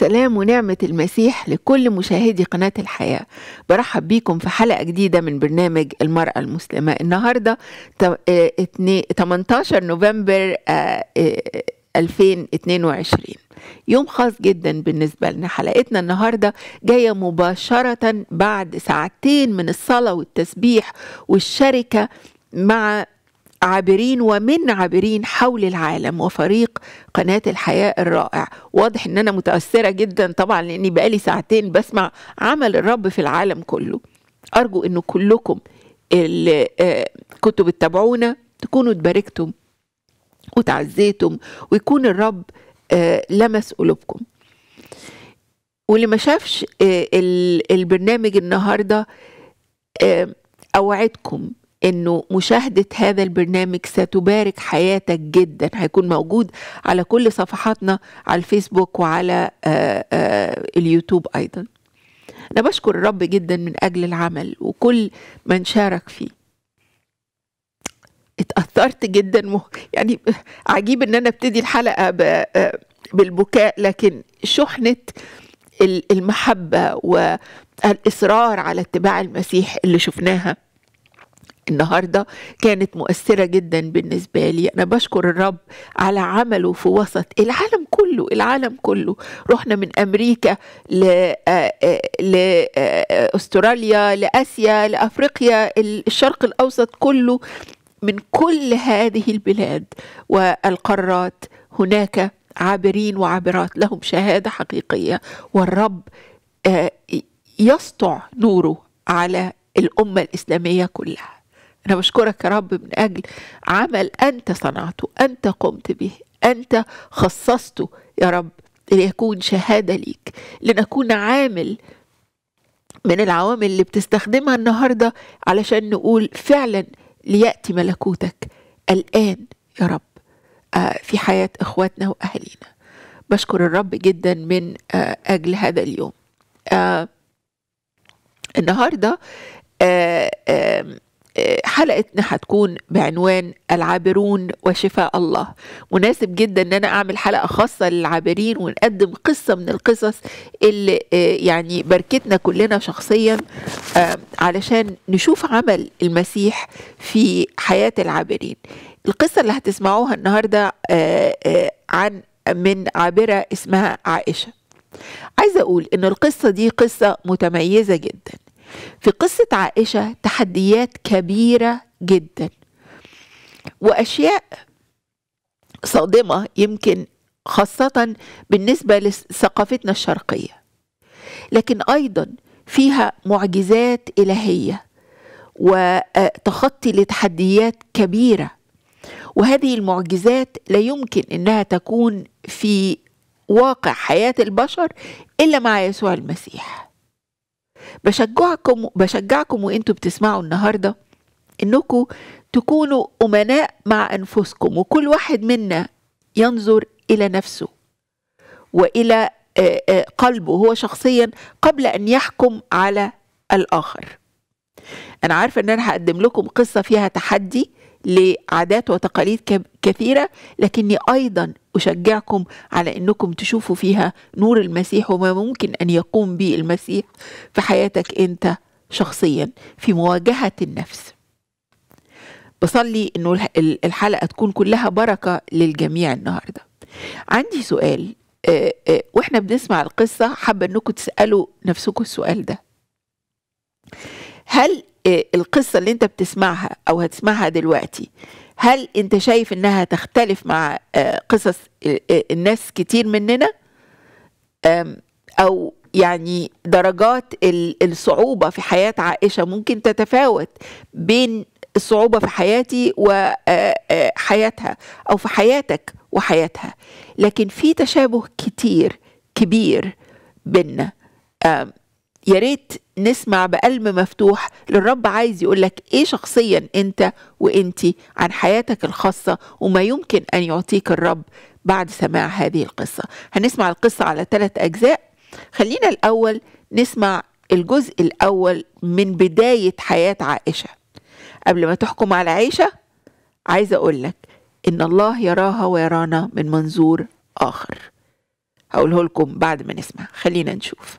سلام ونعمة المسيح لكل مشاهدي قناة الحياة برحب بيكم في حلقة جديدة من برنامج المرأة المسلمة النهاردة 18 آه، نوفمبر 2022 آه، آه، يوم خاص جدا بالنسبة لنا حلقتنا النهاردة جاية مباشرة بعد ساعتين من الصلاة والتسبيح والشركة مع عابرين ومن عابرين حول العالم وفريق قناة الحياة الرائع واضح ان انا متأثرة جدا طبعا لاني بقالي ساعتين بسمع عمل الرب في العالم كله ارجو ان كلكم اللي آه، كنتوا بتتابعونا تكونوا اتباركتم وتعزيتم ويكون الرب آه، لمس قلوبكم واللي ما شافش آه، البرنامج النهارده اوعدكم انه مشاهدة هذا البرنامج ستبارك حياتك جدا هيكون موجود على كل صفحاتنا على الفيسبوك وعلى آه، آه، اليوتيوب ايضا انا بشكر الرب جدا من اجل العمل وكل من شارك فيه اتأثرت جدا يعني عجيب ان انا ابتدي الحلقة آه، بالبكاء لكن شحنة المحبة والإصرار على اتباع المسيح اللي شفناها النهاردة كانت مؤثرة جدا بالنسبة لي أنا بشكر الرب على عمله في وسط العالم كله العالم كله رحنا من أمريكا لأستراليا آه، آه، آه، لآسيا لأفريقيا الشرق الأوسط كله من كل هذه البلاد والقارات هناك عابرين وعابرات لهم شهادة حقيقية والرب يسطع نوره على الأمة الإسلامية كلها أنا بشكرك يا رب من أجل عمل أنت صنعته أنت قمت به أنت خصصته يا رب ليكون شهادة ليك لنكون عامل من العوامل اللي بتستخدمها النهاردة علشان نقول فعلا ليأتي ملكوتك الآن يا رب آه، في حياة إخواتنا وأهالينا بشكر الرب جدا من آه، أجل هذا اليوم آه، النهاردة حلقتنا هتكون بعنوان العابرون وشفاء الله مناسب جدا ان انا اعمل حلقه خاصه للعابرين ونقدم قصه من القصص اللي آه، يعني باركتنا كلنا شخصيا آه، علشان نشوف عمل المسيح في حياه العابرين القصه اللي هتسمعوها النهارده آه، عن من عابره اسمها عائشه عايزه اقول ان القصه دي قصه متميزه جدا في قصة عائشة تحديات كبيرة جدا وأشياء صادمة يمكن خاصة بالنسبة لثقافتنا الشرقية لكن أيضا فيها معجزات إلهية وتخطي لتحديات كبيرة وهذه المعجزات لا يمكن أنها تكون في واقع حياة البشر إلا مع يسوع المسيح بشجعكم بشجعكم وانتوا بتسمعوا النهارده انكم تكونوا امناء مع انفسكم وكل واحد منا ينظر الى نفسه والى آه، آه، قلبه هو شخصيا قبل ان يحكم على الاخر انا عارفه ان انا هقدم لكم قصه فيها تحدي لعادات وتقاليد كثيرة لكني أيضا أشجعكم على أنكم تشوفوا فيها نور المسيح وما ممكن أن يقوم به المسيح في حياتك أنت شخصيا في مواجهة النفس بصلي أنه الحلقة تكون كلها بركة للجميع النهاردة عندي سؤال واحنا بنسمع القصة حابة أنكم تسألوا نفسكم السؤال ده هل آه، القصة اللي انت بتسمعها او هتسمعها دلوقتي هل انت شايف انها تختلف مع آه، قصص آه، الناس كتير مننا او يعني درجات الصعوبة في حياة عائشة ممكن تتفاوت بين الصعوبة في حياتي وحياتها أو في حياتك وحياتها لكن في تشابه كتير كبير بينا يا ريت نسمع بقلب مفتوح للرب عايز يقول لك ايه شخصيا انت وانت عن حياتك الخاصة وما يمكن ان يعطيك الرب بعد سماع هذه القصة هنسمع القصة على ثلاث أجزاء خلينا الأول نسمع الجزء الأول من بداية حياة عائشة قبل ما تحكم على عايز عايزة لك إن الله يراها ويرانا من منظور آخر هقوله لكم بعد ما نسمع خلينا نشوف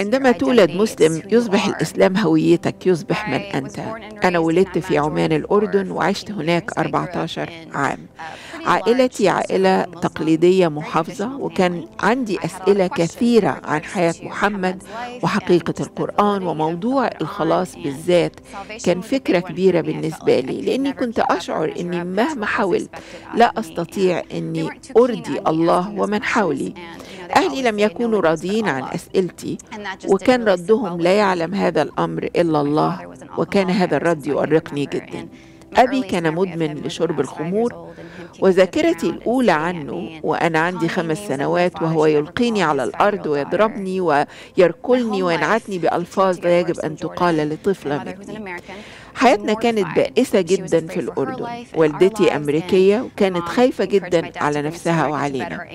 عندما تولد مسلم يصبح الإسلام هويتك يصبح من أنت أنا ولدت في عمان الأردن وعشت هناك 14 عام عائلتي عائلة تقليدية محافظة وكان عندي أسئلة كثيرة عن حياة محمد وحقيقة القرآن وموضوع الخلاص بالذات كان فكرة كبيرة بالنسبة لي لأني كنت أشعر أني مهما حاولت لا أستطيع أني أرضي الله ومن حولي أهلي لم يكونوا راضيين عن أسئلتي وكان ردهم لا يعلم هذا الأمر إلا الله وكان هذا الرد يؤرقني جدا أبي كان مدمن لشرب الخمور وذاكرتي الأولى عنه وأنا عندي خمس سنوات وهو يلقيني على الأرض ويضربني ويركلني وينعتني بألفاظ لا يجب أن تقال لطفلة مثلي حياتنا كانت بائسة جدا في الأردن والدتي أمريكية وكانت um, خايفة جدا على نفسها وعلينا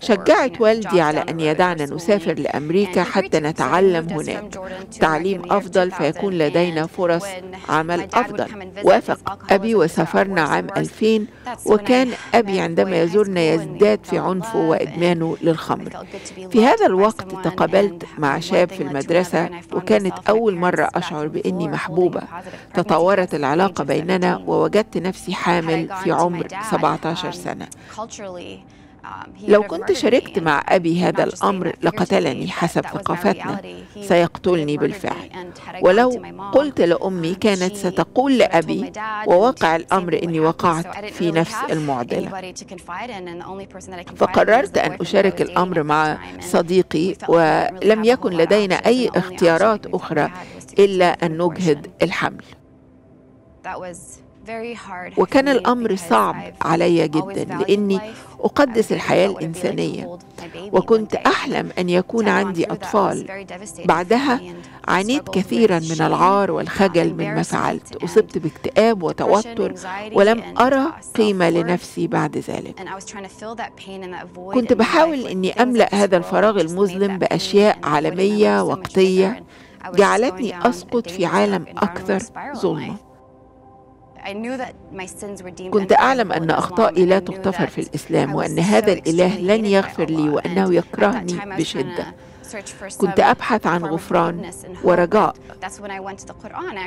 شجعت والدي على أن يدعنا نسافر لأمريكا حتى نتعلم هناك تعليم أفضل فيكون لدينا فرص عمل أفضل وافق أبي وسافرنا عام 2000 وكان أبي عندما يزورنا يزداد في عنفه وإدمانه للخمر في هذا الوقت تقابلت مع شاب في المدرسة وكانت أول مرة أشعر بإني محبوبة تطورت العلاقة بيننا ووجدت نفسي حامل في عمر 17 سنة لو كنت شاركت مع أبي هذا الأمر لقتلني حسب ثقافتنا سيقتلني بالفعل ولو قلت لأمي كانت ستقول لأبي وواقع الأمر أني وقعت في نفس المعضلة فقررت أن أشارك الأمر مع صديقي ولم يكن لدينا أي اختيارات أخرى إلا أن نجهد الحمل وكان الأمر صعب علي جدا لأني أقدس الحياة الإنسانية وكنت أحلم أن يكون عندي أطفال بعدها عانيت كثيرا من العار والخجل من ما فعلت أصبت باكتئاب وتوتر ولم أرى uh, قيمة لنفسي بعد ذلك كنت بحاول أني أملأ هذا الفراغ المظلم بأشياء عالمية وقتية جعلتني أسقط في عالم أكثر ظلمة كنت أعلم أن أخطائي لا تغتفر في الإسلام وأن هذا الإله لن يغفر لي وأنه يكرهني بشدة كنت أبحث عن غفران ورجاء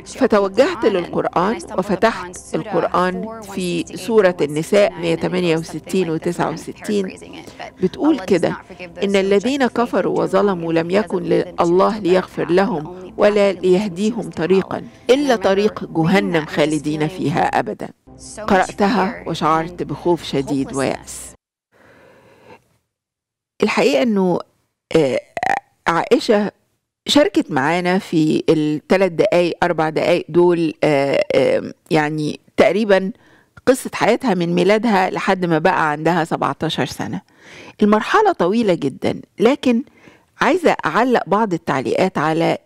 فتوجهت للقرآن وفتحت القرآن في سورة النساء 168 و 69 بتقول كده إن الذين كفروا وظلموا لم يكن الله ليغفر لهم ولا ليهديهم طريقا إلا طريق جهنم خالدين فيها أبدا قرأتها وشعرت بخوف شديد ويأس الحقيقة أنه آه، عائشة شاركت معانا في الثلاث دقايق أربع دقايق دول آه، آه، يعني تقريبا قصة حياتها من ميلادها لحد ما بقى عندها 17 سنة المرحلة طويلة جدا لكن عايزة أعلق بعض التعليقات على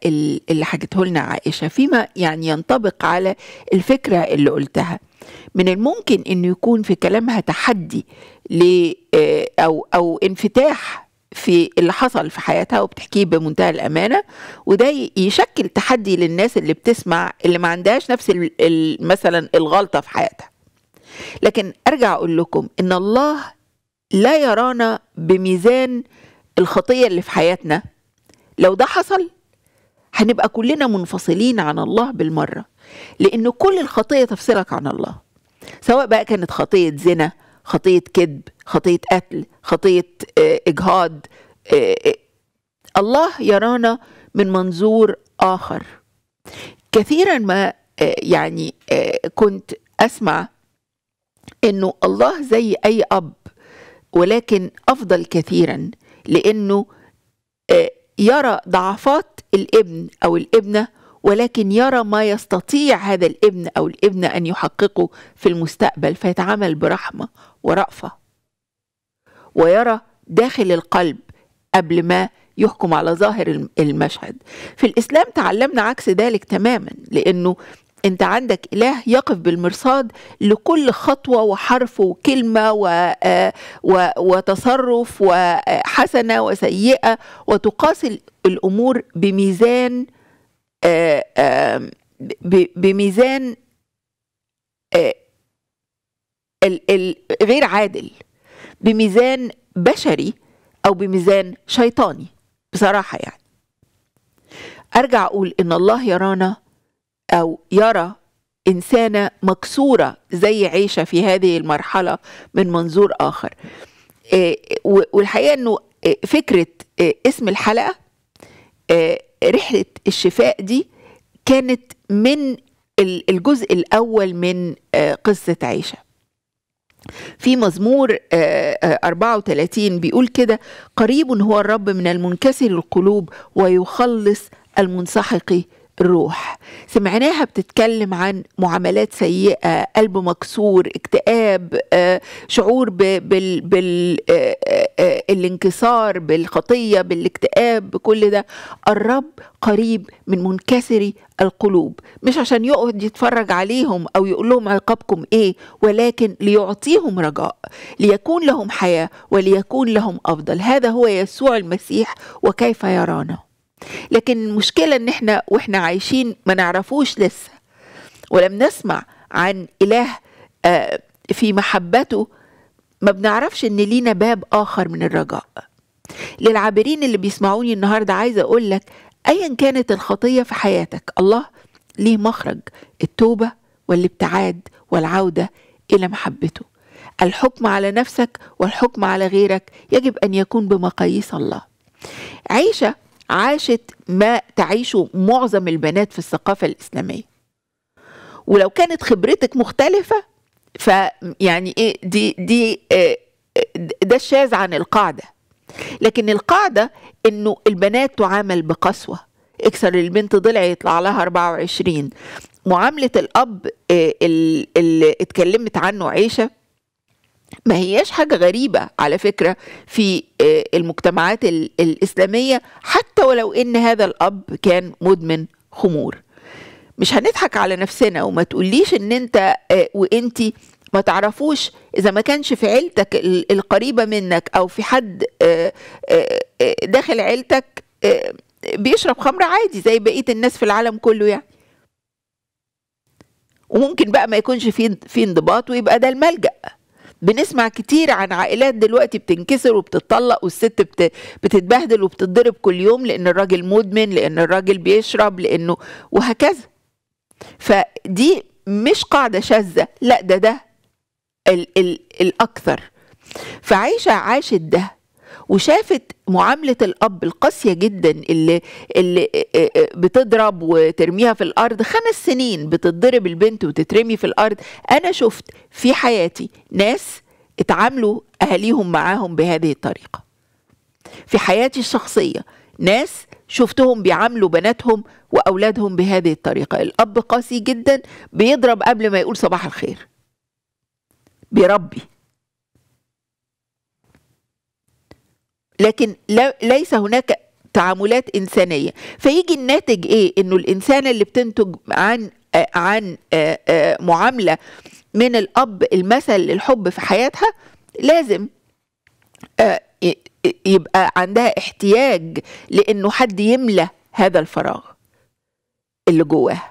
اللي حكته لنا عائشة فيما يعني ينطبق على الفكرة اللي قلتها من الممكن أنه يكون في كلامها تحدي آه، أو, أو انفتاح في اللي حصل في حياتها وبتحكيه بمنتهى الامانه وده يشكل تحدي للناس اللي بتسمع اللي ما عندهاش نفس مثلا الغلطه في حياتها لكن ارجع اقول لكم ان الله لا يرانا بميزان الخطيه اللي في حياتنا لو ده حصل هنبقى كلنا منفصلين عن الله بالمره لان كل الخطيه تفصلك عن الله سواء بقى كانت خطيه زنا خطيه كذب خطيه قتل خطيه آه، اجهاض آه، آه. الله يرانا من منظور اخر كثيرا ما يعني كنت اسمع انه الله زي اي اب ولكن افضل كثيرا لانه يرى ضعفات الابن او الابنه ولكن يرى ما يستطيع هذا الابن أو الابنة أن يحققه في المستقبل فيتعامل برحمة ورأفة ويرى داخل القلب قبل ما يحكم على ظاهر المشهد في الإسلام تعلمنا عكس ذلك تماما لأنه انت عندك اله يقف بالمرصاد لكل خطوه وحرف وكلمه و... آه، و... وتصرف وحسنه وسيئه وتقاس الامور بميزان آه، بميزان آه، غير عادل بميزان بشري او بميزان شيطاني بصراحه يعني ارجع اقول ان الله يرانا او يرى انسانه مكسوره زي عيشه في هذه المرحله من منظور اخر آه، والحقيقه انه فكره اسم الحلقه رحله الشفاء دي كانت من الجزء الاول من آه، قصه عيشه في مزمور 34 آه، آه، بيقول كده قريب هو الرب من المنكسر القلوب ويخلص المنسحق الروح سمعناها بتتكلم عن معاملات سيئة قلب مكسور اكتئاب آه، شعور بالانكسار آه، آه، بالخطية بالاكتئاب بكل ده الرب قريب من منكسري القلوب مش عشان يقعد يتفرج عليهم او يقول لهم عقابكم ايه ولكن ليعطيهم رجاء ليكون لهم حياه وليكون لهم افضل هذا هو يسوع المسيح وكيف يرانا لكن المشكلة إن إحنا وإحنا عايشين ما نعرفوش لسه ولم نسمع عن إله آه، في محبته ما بنعرفش إن لينا باب آخر من الرجاء للعابرين اللي بيسمعوني النهاردة عايزة أقولك أيا كانت الخطية في حياتك الله ليه مخرج التوبة والابتعاد والعودة إلى محبته الحكم على نفسك والحكم على غيرك يجب أن يكون بمقاييس الله عيشة عاشت ما تعيشه معظم البنات في الثقافة الإسلامية ولو كانت خبرتك مختلفة فيعني إيه دي دي آه، ده الشاذ عن القاعدة لكن القاعدة إنه البنات تعامل بقسوة اكسر البنت ضلع يطلع لها 24 معاملة الأب آه، اللي اتكلمت عنه عيشة ما هياش حاجة غريبة على فكرة في آه، المجتمعات الإسلامية حتى ولو إن هذا الأب كان مدمن خمور مش هنضحك على نفسنا وما تقوليش إن أنت آه، وأنت ما تعرفوش إذا ما كانش في عيلتك القريبة منك أو في حد آه، داخل عيلتك بيشرب خمر عادي زي بقية الناس في العالم كله يعني وممكن بقى ما يكونش في في انضباط ويبقى ده الملجأ بنسمع كتير عن عائلات دلوقتي بتنكسر وبتطلق والست بت... بتتبهدل وبتضرب كل يوم لان الراجل مدمن لان الراجل بيشرب لانه وهكذا فدي مش قاعدة شاذة لا ده ده ال... ال... الأكثر فعايشة عاشت ده وشافت معاملة الأب القاسية جدا اللي, اللي بتضرب وترميها في الأرض خمس سنين بتضرب البنت وتترمي في الأرض أنا شفت في حياتي ناس اتعاملوا أهاليهم معاهم بهذه الطريقة في حياتي الشخصية ناس شفتهم بيعاملوا بناتهم وأولادهم بهذه الطريقة الأب قاسي جدا بيضرب قبل ما يقول صباح الخير بيربي لكن ليس هناك تعاملات انسانيه فيجي الناتج ايه انه الانسانه اللي بتنتج عن عن آه، آه، معامله من الاب المثل للحب في حياتها لازم آه، يبقى عندها احتياج لانه حد يملى هذا الفراغ اللي جواها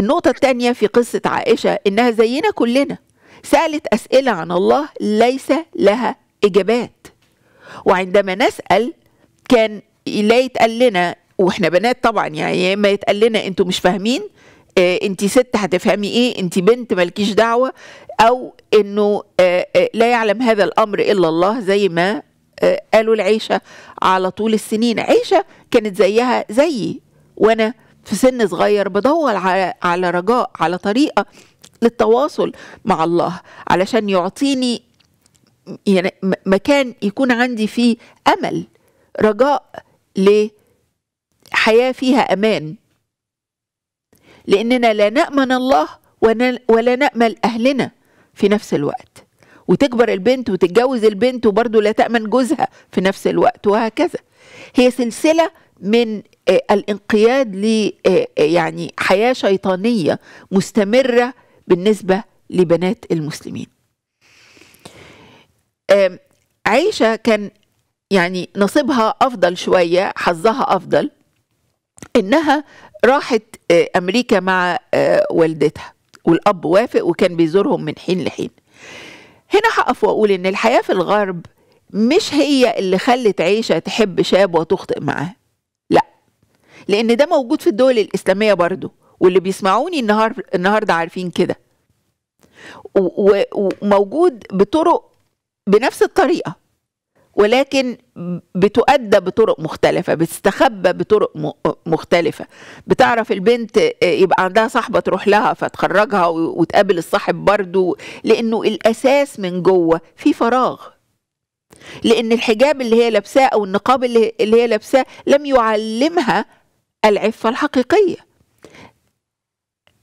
النقطة الثانية في قصة عائشة إنها زينا كلنا سألت أسئلة عن الله ليس لها إجابات وعندما نسأل كان لا يتقال لنا واحنا بنات طبعا يعني يا اما يتقال لنا انتوا مش فاهمين اه انت ست هتفهمي ايه انت بنت مالكيش دعوه او انه اه اه لا يعلم هذا الامر الا الله زي ما آه، قالوا لعيشه على طول السنين عيشه كانت زيها زيي وانا في سن صغير بدور على, على رجاء على طريقه للتواصل مع الله علشان يعطيني يعني مكان يكون عندي فيه امل رجاء لحياه فيها امان لاننا لا نامن الله ولا نامل اهلنا في نفس الوقت وتكبر البنت وتتجوز البنت وبرضه لا تامن جوزها في نفس الوقت وهكذا هي سلسله من آه، الانقياد ل آه، آه، يعني حياه شيطانيه مستمره بالنسبه لبنات المسلمين عيشة كان يعني نصيبها أفضل شوية حظها أفضل إنها راحت آه، أمريكا مع آه، والدتها والأب وافق وكان بيزورهم من حين لحين هنا هقف وأقول إن الحياة في الغرب مش هي اللي خلت عيشة تحب شاب وتخطئ معاه لا لأن ده موجود في الدول الإسلامية برضه واللي بيسمعوني النهار النهاردة عارفين كده وموجود بطرق بنفس الطريقه ولكن بتؤدى بطرق مختلفة بتستخبى بطرق مختلفة بتعرف البنت يبقى عندها صاحبة تروح لها فتخرجها وتقابل الصاحب برضو لأنه الأساس من جوه في فراغ لأن الحجاب اللي هي لابساه أو النقاب اللي هي لابساه لم يعلمها العفة الحقيقية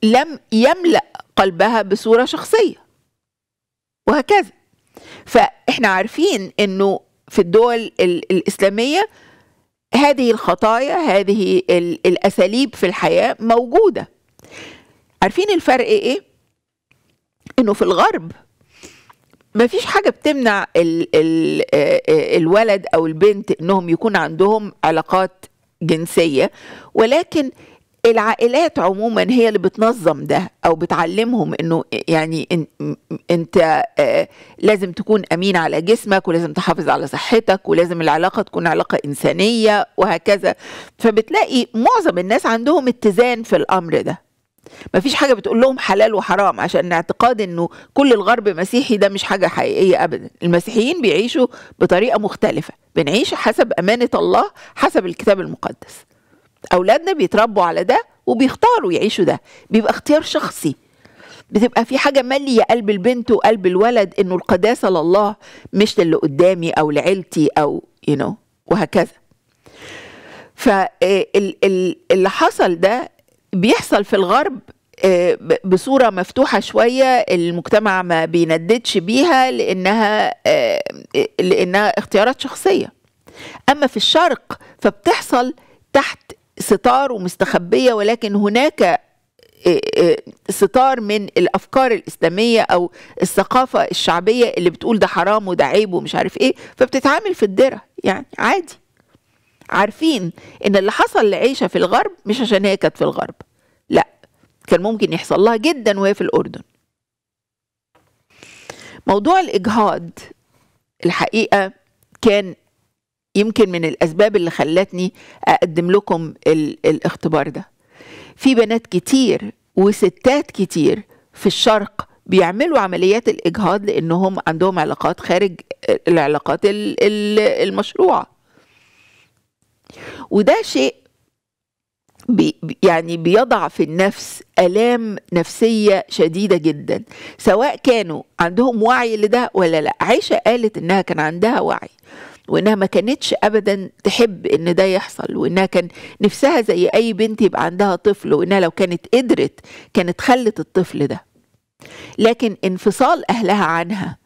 لم يملأ قلبها بصورة شخصية وهكذا فاحنا عارفين انه في الدول الاسلاميه هذه الخطايا هذه الاساليب في الحياه موجوده عارفين الفرق ايه انه في الغرب ما فيش حاجة بتمنع الـ الـ الولد أو البنت إنهم يكون عندهم علاقات جنسية ولكن العائلات عموما هي اللي بتنظم ده او بتعلمهم انه يعني انت لازم تكون امين على جسمك ولازم تحافظ على صحتك ولازم العلاقه تكون علاقه انسانيه وهكذا فبتلاقي معظم الناس عندهم اتزان في الامر ده ما فيش حاجه بتقول لهم حلال وحرام عشان اعتقاد انه كل الغرب مسيحي ده مش حاجه حقيقيه ابدا المسيحيين بيعيشوا بطريقه مختلفه بنعيش حسب امانه الله حسب الكتاب المقدس اولادنا بيتربوا على ده وبيختاروا يعيشوا ده بيبقى اختيار شخصي بتبقى في حاجه ماليه قلب البنت وقلب الولد انه القداسه لله مش للي قدامي او لعيلتي او يو you know وهكذا فاللي آه، حصل ده بيحصل في الغرب آه، بصوره مفتوحه شويه المجتمع ما بينددش بيها لانها آه، لانها اختيارات شخصيه اما في الشرق فبتحصل تحت ستار ومستخبيه ولكن هناك آه، آه، ستار من الافكار الاسلاميه او الثقافه الشعبيه اللي بتقول ده حرام وده عيب ومش عارف ايه فبتتعامل في الدره يعني عادي عارفين ان اللي حصل لعيشه في الغرب مش عشان هي كانت في الغرب لا كان ممكن يحصل لها جدا وهي في الاردن موضوع الاجهاض الحقيقه كان يمكن من الأسباب اللي خلتني أقدم لكم الاختبار ده في بنات كتير وستات كتير في الشرق بيعملوا عمليات الإجهاض لأنهم عندهم علاقات خارج العلاقات المشروعة وده شيء بي يعني بيضع في النفس آلام نفسية شديدة جدا سواء كانوا عندهم وعي لده ولا لا عائشة قالت إنها كان عندها وعي وانها ما كانتش ابدا تحب ان ده يحصل وانها كان نفسها زي اي بنت يبقى عندها طفل وانها لو كانت قدرت كانت خلت الطفل ده لكن انفصال اهلها عنها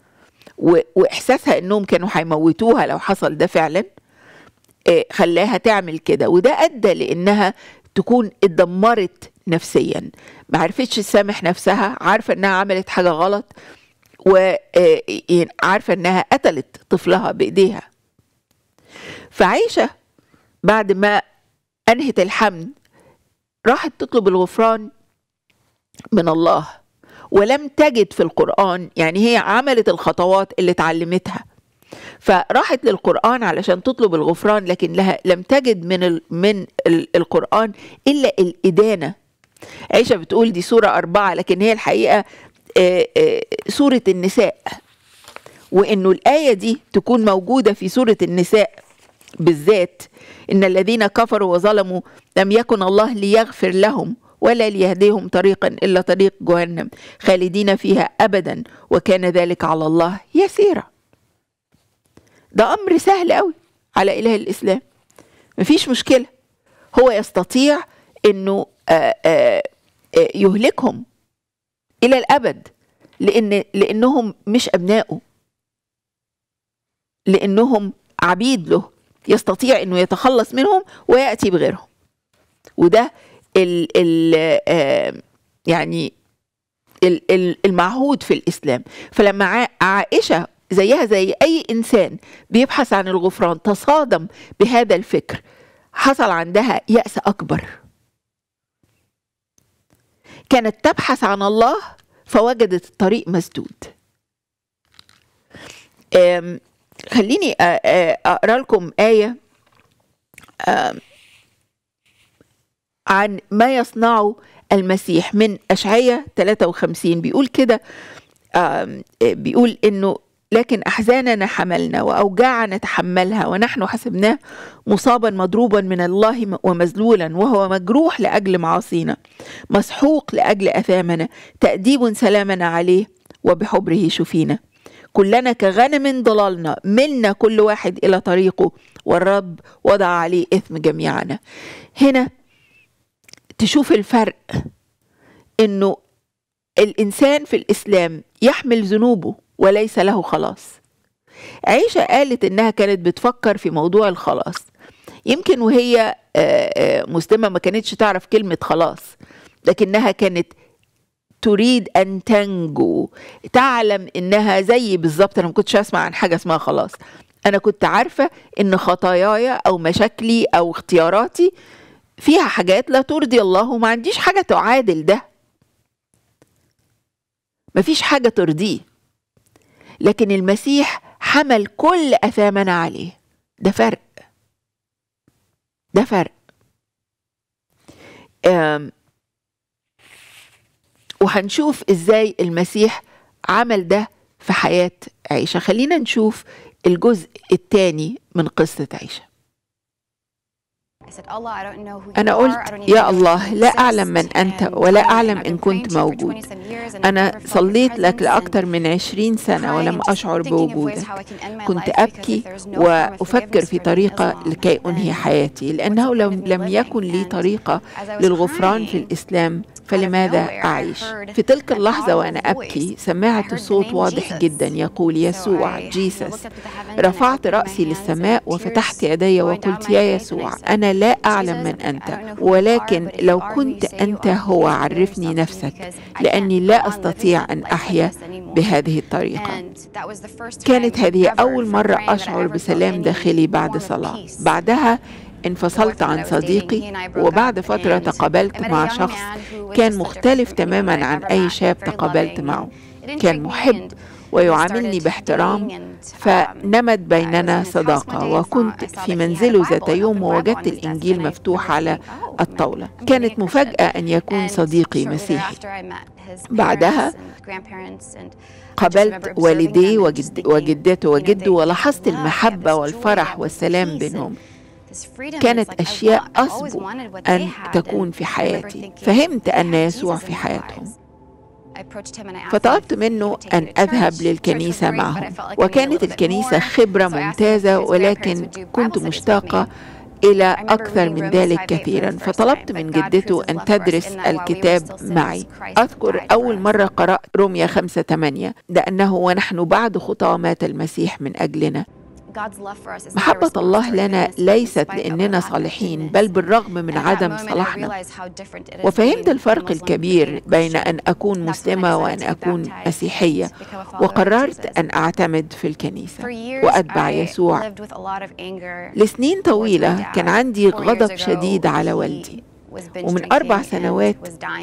واحساسها انهم كانوا هيموتوها لو حصل ده فعلا آه، خلاها تعمل كده وده ادى لانها تكون اتدمرت نفسيا ما عرفتش تسامح نفسها عارفه انها عملت حاجه غلط وعارفه آه، انها قتلت طفلها بايديها فعيشة بعد ما أنهت الحمد راحت تطلب الغفران من الله ولم تجد في القرآن يعني هي عملت الخطوات اللي اتعلمتها فراحت للقرآن علشان تطلب الغفران لكن لها لم تجد من ال من ال القرآن إلا الإدانة عيشة بتقول دي سورة أربعة لكن هي الحقيقة آآ آه، آآ آه، سورة النساء وإنه الآية دي تكون موجودة في سورة النساء بالذات إن الذين كفروا وظلموا لم يكن الله ليغفر لهم ولا ليهديهم طريقا إلا طريق جهنم خالدين فيها أبدا وكان ذلك على الله يسيرا ده أمر سهل أوي على إله الإسلام مفيش مشكلة هو يستطيع أنه يهلكهم إلى الأبد لأن لأنهم مش أبنائه لأنهم عبيد له يستطيع انه يتخلص منهم وياتي بغيرهم وده ال ال آه، يعني المعهود في الاسلام فلما عائشه زيها زي اي انسان بيبحث عن الغفران تصادم بهذا الفكر حصل عندها ياس اكبر كانت تبحث عن الله فوجدت الطريق مسدود خليني اقرا لكم ايه عن ما يصنعه المسيح من اشعياء 53 بيقول كده بيقول انه لكن احزاننا حملنا واوجاعنا تحملها ونحن حسبناه مصابا مضروبا من الله ومذلولا وهو مجروح لاجل معاصينا مسحوق لاجل اثامنا تاديب سلامنا عليه وبحبره شفينا كلنا كغنم ضللنا منا كل واحد إلى طريقه والرب وضع عليه إثم جميعنا هنا تشوف الفرق إنه الإنسان في الإسلام يحمل ذنوبه وليس له خلاص عيشة قالت إنها كانت بتفكر في موضوع الخلاص يمكن وهي آه، آه، مسلمة ما كانتش تعرف كلمة خلاص لكنها كانت تريد ان تنجو تعلم انها زي بالظبط انا ما كنتش اسمع عن حاجه اسمها خلاص انا كنت عارفه ان خطاياي او مشاكلي او اختياراتي فيها حاجات لا ترضي الله وما عنديش حاجه تعادل ده مفيش حاجه ترضيه لكن المسيح حمل كل اثامنا عليه ده فرق ده فرق وهنشوف ازاي المسيح عمل ده في حياة عيشة خلينا نشوف الجزء الثاني من قصة عيشة أنا قلت يا الله لا أعلم من أنت ولا أعلم إن كنت موجود أنا صليت لك لأكثر من عشرين سنة ولم أشعر بوجودك كنت أبكي وأفكر في طريقة لكي أنهي حياتي لأنه لم يكن لي طريقة للغفران في الإسلام فلماذا أعيش؟ في تلك اللحظة وأنا أبكي سمعت صوت واضح جدا يقول يسوع جيسس رفعت رأسي للسماء وفتحت يدي وقلت يا يسوع أنا لا أعلم من أنت ولكن لو كنت أنت هو عرفني نفسك لأني لا أستطيع أن أحيا بهذه الطريقة كانت هذه أول مرة أشعر بسلام داخلي بعد صلاة بعدها انفصلت عن صديقي وبعد فترة تقابلت مع شخص كان مختلف تماما عن أي شاب تقابلت معه كان محب ويعاملني باحترام فنمت um, بيننا صداقة وكنت في منزله ذات يوم ووجدت الإنجيل مفتوح على oh, الطاولة كانت مفاجأة أن يكون صديقي مسيحي بعدها قابلت والدي وجدته وجده ولاحظت المحبة والفرح والسلام بينهم كانت أشياء أصبو أن تكون في حياتي فهمت أن يسوع في حياتهم فطلبت منه أن أذهب للكنيسة معهم وكانت الكنيسة خبرة ممتازة ولكن كنت مشتاقة إلى أكثر من ذلك كثيرا فطلبت من جدته أن تدرس الكتاب معي أذكر أول مرة قرأت روميا 5 8 لأنه ونحن بعد خطى مات المسيح من أجلنا محبة الله لنا ليست لأننا صالحين بل بالرغم من عدم صلاحنا وفهمت الفرق الكبير بين أن أكون مسلمة وأن أكون مسيحية وقررت أن أعتمد في الكنيسة وأتبع يسوع لسنين طويلة كان عندي غضب شديد على والدي ومن أربع سنوات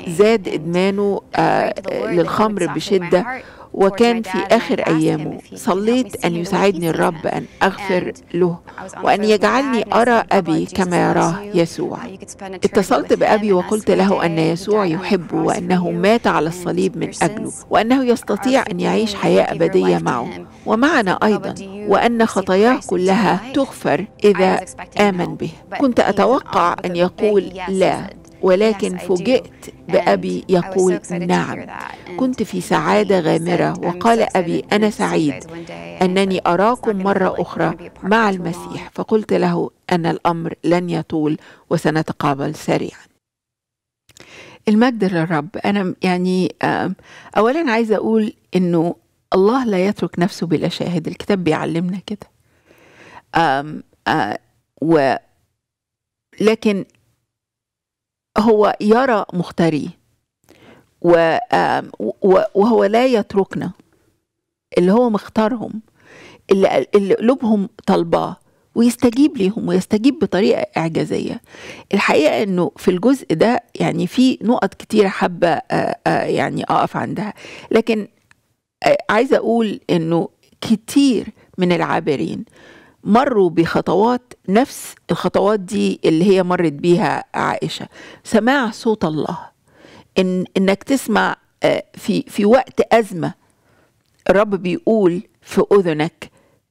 زاد إدمانه آه، للخمر بشدة وكان في آخر أيامه صليت أن يساعدني الرب أن أغفر له وأن يجعلني أرى أبي كما يراه يسوع اتصلت بأبي وقلت له أن يسوع يحبه وأنه مات على الصليب من أجله وأنه يستطيع أن يعيش حياة أبدية معه ومعنا أيضا وأن خطاياه كلها تغفر إذا آمن به كنت أتوقع أن يقول لا ولكن فوجئت بأبي يقول نعم كنت في سعادة غامرة وقال أبي أنا سعيد أنني أراكم مرة أخرى مع المسيح فقلت له أن الأمر لن يطول وسنتقابل سريعا المجد للرب أنا يعني أولا عايزة أقول أنه الله لا يترك نفسه بلا شاهد الكتاب بيعلمنا كده لكن هو يرى مختاريه وهو لا يتركنا اللي هو مختارهم اللي قلوبهم طالباه ويستجيب ليهم ويستجيب بطريقة إعجازية الحقيقة أنه في الجزء ده يعني في نقط كتيرة حابة يعني أقف عندها لكن عايزة أقول أنه كتير من العابرين مروا بخطوات نفس الخطوات دي اللي هي مرت بيها عائشه سماع صوت الله ان انك تسمع آه، في في وقت ازمه الرب بيقول في اذنك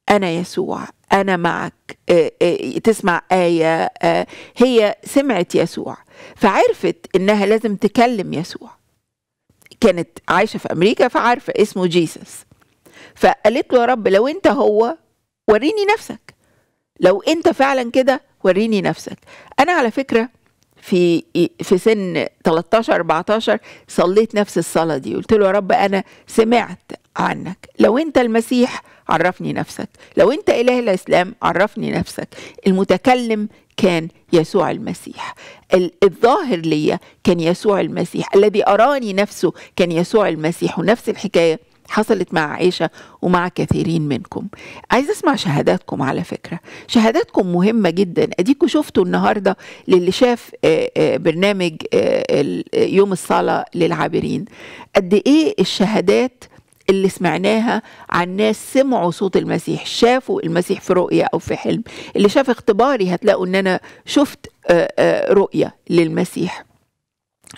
انا يسوع انا معك آه، آه، تسمع ايه هي سمعت يسوع فعرفت انها لازم تكلم يسوع كانت عايشه في امريكا فعارفه اسمه جيسس فقالت له يا رب لو انت هو وريني نفسك لو انت فعلا كده وريني نفسك انا على فكره في في سن 13 14 صليت نفس الصلاه دي قلت له يا رب انا سمعت عنك لو انت المسيح عرفني نفسك لو انت اله الاسلام عرفني نفسك المتكلم كان يسوع المسيح الظاهر ليا كان يسوع المسيح الذي اراني نفسه كان يسوع المسيح ونفس الحكايه حصلت مع عائشة ومع كثيرين منكم عايز أسمع شهاداتكم على فكرة شهاداتكم مهمة جدا اديكم شفتوا النهاردة للي شاف آه، آه، برنامج آه، يوم الصلاة للعابرين قد إيه الشهادات اللي سمعناها عن ناس سمعوا صوت المسيح شافوا المسيح في رؤية أو في حلم اللي شاف اختباري هتلاقوا أن أنا شفت رؤية للمسيح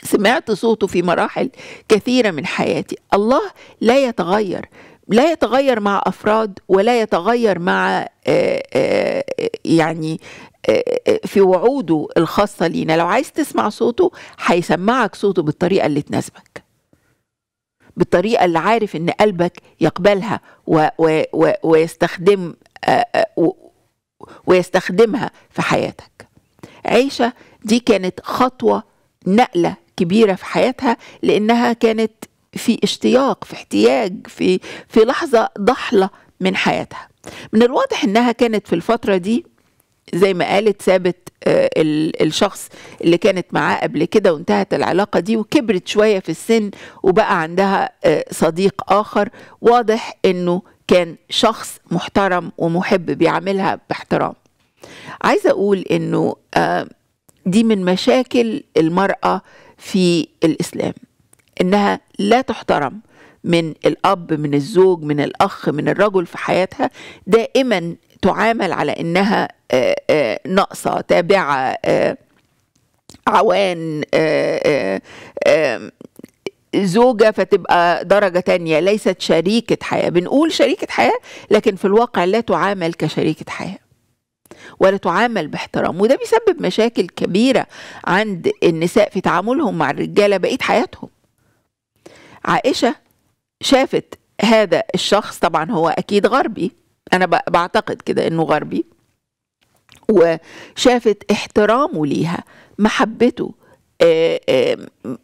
سمعت صوته في مراحل كثيرة من حياتي الله لا يتغير لا يتغير مع أفراد ولا يتغير مع آه، آه، يعني آه، في وعوده الخاصة لينا لو عايز تسمع صوته هيسمعك صوته بالطريقة اللي تناسبك بالطريقة اللي عارف إن قلبك يقبلها و و و ويستخدم ويستخدمها في حياتك عيشة دي كانت خطوة نقلة كبيره في حياتها لانها كانت في اشتياق في احتياج في في لحظه ضحله من حياتها من الواضح انها كانت في الفتره دي زي ما قالت سابت آه، الشخص اللي كانت معاه قبل كده وانتهت العلاقه دي وكبرت شويه في السن وبقى عندها آه، صديق اخر واضح انه كان شخص محترم ومحب بيعاملها باحترام عايزه اقول انه آه، دي من مشاكل المراه في الإسلام إنها لا تحترم من الأب من الزوج من الأخ من الرجل في حياتها دائما تعامل على إنها ناقصة تابعة عوان زوجة فتبقى درجة تانية ليست شريكة حياة بنقول شريكة حياة لكن في الواقع لا تعامل كشريكة حياة ولا تعامل باحترام وده بيسبب مشاكل كبيرة عند النساء في تعاملهم مع الرجالة بقية حياتهم عائشة شافت هذا الشخص طبعا هو أكيد غربي أنا بعتقد كده إنه غربي وشافت احترامه ليها محبته آه، آه،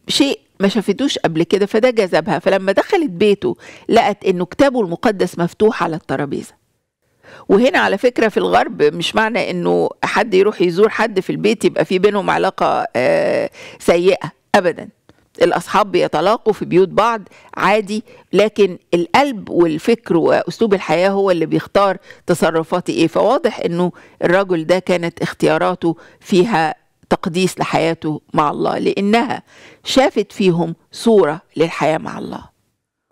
شيء ما شافتوش قبل كده فده جذبها فلما دخلت بيته لقت انه كتابه المقدس مفتوح على الترابيزه وهنا على فكرة في الغرب مش معنى أنه حد يروح يزور حد في البيت يبقى في بينهم علاقة آه، سيئة أبدا الأصحاب بيتلاقوا في بيوت بعض عادي لكن القلب والفكر وأسلوب الحياة هو اللي بيختار تصرفاتي إيه فواضح أنه الرجل ده كانت اختياراته فيها تقديس لحياته مع الله لأنها شافت فيهم صورة للحياة مع الله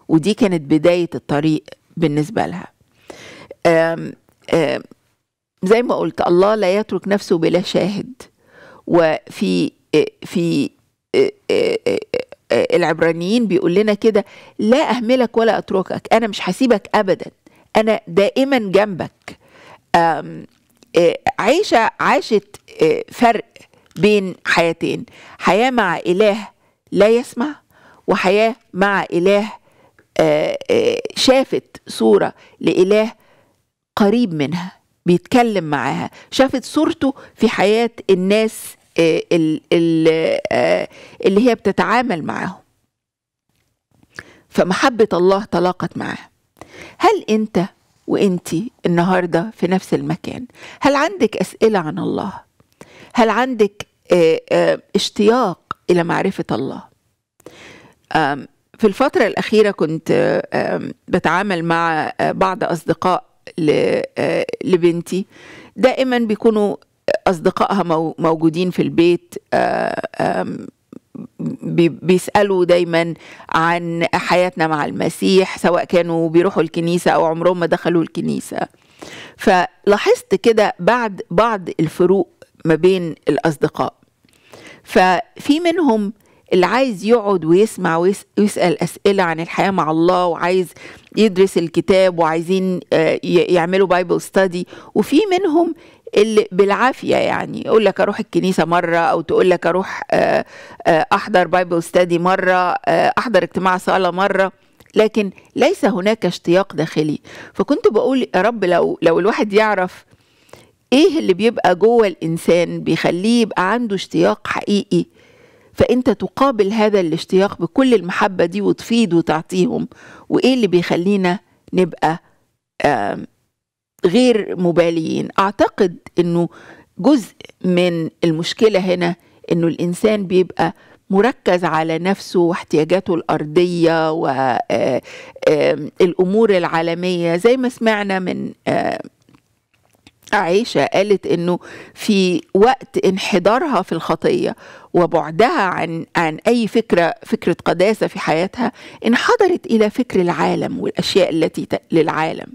ودي كانت بداية الطريق بالنسبة لها زي ما قلت الله لا يترك نفسه بلا شاهد وفي آه، في آه، آه، العبرانيين بيقول لنا كده لا اهملك ولا اتركك انا مش هسيبك ابدا انا دائما جنبك عيشه عاشت فرق بين حياتين حياه مع اله لا يسمع وحياه مع اله شافت صوره لاله قريب منها بيتكلم معاها شافت صورته في حياة الناس آه، آه، اللي هي بتتعامل معاهم فمحبة الله تلاقت معاها هل أنت وأنت النهاردة في نفس المكان هل عندك أسئلة عن الله هل عندك آه، اشتياق إلى معرفة الله في الفترة الأخيرة كنت بتعامل مع بعض أصدقاء آه، لبنتي دائما بيكونوا أصدقائها موجودين في البيت آه، بيسألوا دايما عن حياتنا مع المسيح سواء كانوا بيروحوا الكنيسة أو عمرهم ما دخلوا الكنيسة فلاحظت كده بعد بعض الفروق ما بين الأصدقاء ففي منهم اللي عايز يقعد ويسمع ويسأل أسئلة عن الحياة مع الله وعايز يدرس الكتاب وعايزين آه، يعملوا بايبل ستادي وفي منهم اللي بالعافية يعني يقول لك أروح الكنيسة مرة أو تقول لك أروح آه، آه، أحضر بايبل ستادي مرة أحضر اجتماع صلاة مرة لكن ليس هناك اشتياق داخلي فكنت بقول يا رب لو لو الواحد يعرف ايه اللي بيبقى جوه الانسان بيخليه يبقى عنده اشتياق حقيقي فانت تقابل هذا الاشتياق بكل المحبه دي وتفيد وتعطيهم وايه اللي بيخلينا نبقى غير مباليين اعتقد انه جزء من المشكله هنا انه الانسان بيبقى مركز على نفسه واحتياجاته الأرضية والأمور آه، العالمية زي ما سمعنا من عائشة قالت إنه في وقت انحدارها في الخطية وبعدها عن عن اي فكره فكره قداسه في حياتها انحدرت الى فكر العالم والاشياء التي للعالم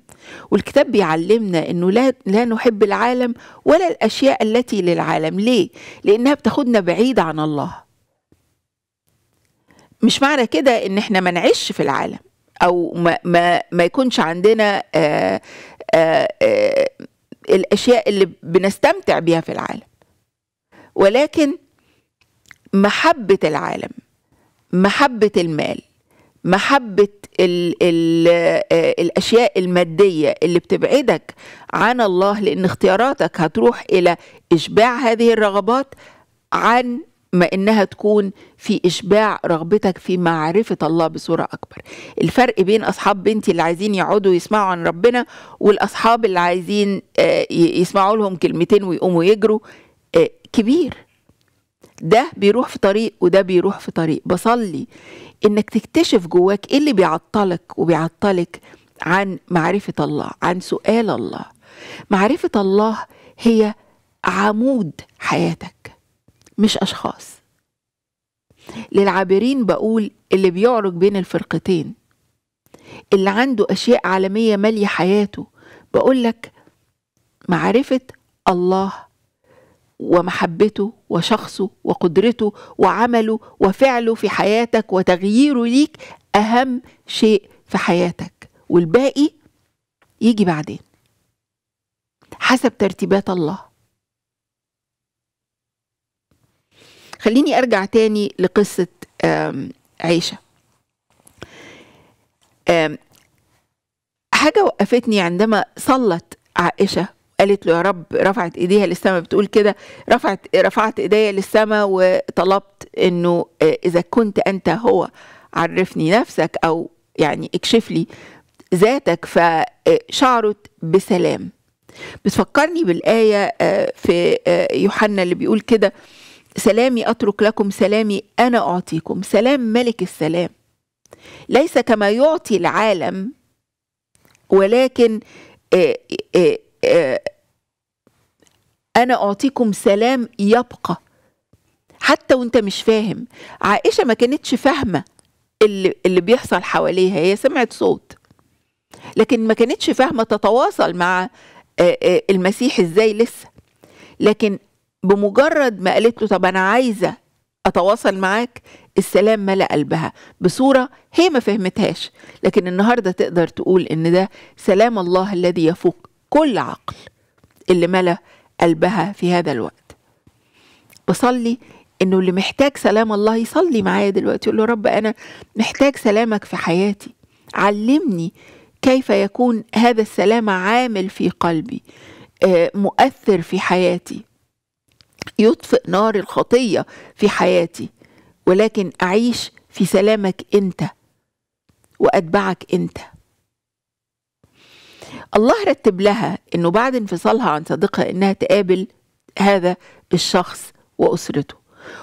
والكتاب بيعلمنا انه لا لا نحب العالم ولا الاشياء التي للعالم ليه لانها بتاخدنا بعيد عن الله مش معنى كده ان احنا ما نعيش في العالم او ما ما, ما يكونش عندنا آآ آه، آآ آه، آه، الاشياء اللي بنستمتع بيها في العالم ولكن محبة العالم محبة المال محبة ال ال آه، الأشياء المادية اللي بتبعدك عن الله لأن اختياراتك هتروح إلى إشباع هذه الرغبات عن ما إنها تكون في إشباع رغبتك في معرفة الله بصورة أكبر الفرق بين أصحاب بنتي اللي عايزين يقعدوا يسمعوا عن ربنا والأصحاب اللي عايزين آه، يسمعوا لهم كلمتين ويقوموا يجروا آه، كبير ده بيروح في طريق وده بيروح في طريق بصلي انك تكتشف جواك ايه اللي بيعطلك وبيعطلك عن معرفة الله عن سؤال الله معرفة الله هي عمود حياتك مش أشخاص للعابرين بقول اللي بيعرج بين الفرقتين اللي عنده أشياء عالمية مالية حياته بقولك معرفة الله ومحبته وشخصه وقدرته وعمله وفعله في حياتك وتغييره ليك اهم شيء في حياتك والباقي يجي بعدين حسب ترتيبات الله خليني ارجع تاني لقصه عيشه حاجه وقفتني عندما صلت عائشه قالت له يا رب رفعت ايديها للسماء بتقول كده رفعت رفعت ايديا للسماء وطلبت انه آه، اذا كنت انت هو عرفني نفسك او يعني اكشف لي ذاتك فشعرت آه، بسلام بتفكرني بالآية آه، في يوحنا اللي بيقول كده سلامي أترك لكم سلامي أنا أعطيكم سلام ملك السلام ليس كما يعطي العالم ولكن آه، انا اعطيكم سلام يبقى حتى وانت مش فاهم عائشه ما كانتش فاهمه اللي اللي بيحصل حواليها هي سمعت صوت لكن ما كانتش فاهمه تتواصل مع آه، آه، المسيح ازاي لسه لكن بمجرد ما قالت له طب انا عايزه اتواصل معاك السلام ملا قلبها بصوره هي ما فهمتهاش لكن النهارده تقدر تقول ان ده سلام الله الذي يفوق كل عقل اللي ملا قلبها في هذا الوقت بصلي انه اللي محتاج سلام الله يصلي معايا دلوقتي يقول له رب انا محتاج سلامك في حياتي علمني كيف يكون هذا السلام عامل في قلبي آه، مؤثر في حياتي يطفئ نار الخطيه في حياتي ولكن اعيش في سلامك انت واتبعك انت الله رتب لها انه بعد انفصالها عن صديقها انها تقابل هذا الشخص واسرته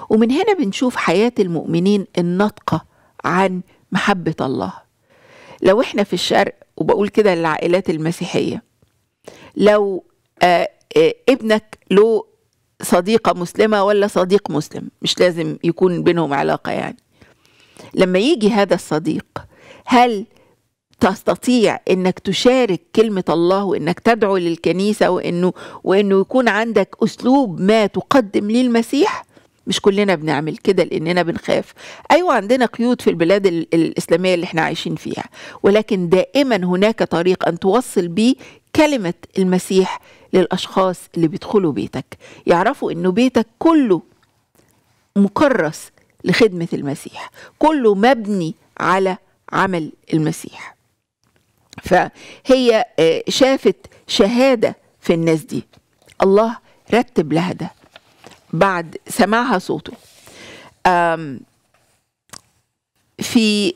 ومن هنا بنشوف حياه المؤمنين الناطقه عن محبه الله لو احنا في الشرق وبقول كده للعائلات المسيحيه لو آه، آه، ابنك له صديقه مسلمه ولا صديق مسلم مش لازم يكون بينهم علاقه يعني لما يجي هذا الصديق هل تستطيع انك تشارك كلمه الله وانك تدعو للكنيسه وانه وانه يكون عندك اسلوب ما تقدم للمسيح مش كلنا بنعمل كده لاننا بنخاف ايوه عندنا قيود في البلاد الاسلاميه اللي احنا عايشين فيها ولكن دائما هناك طريق ان توصل بيه كلمه المسيح للاشخاص اللي بيدخلوا بيتك يعرفوا انه بيتك كله مكرس لخدمه المسيح كله مبني على عمل المسيح فهي آه، شافت شهادة في الناس دي الله رتب لها ده بعد سماعها صوته في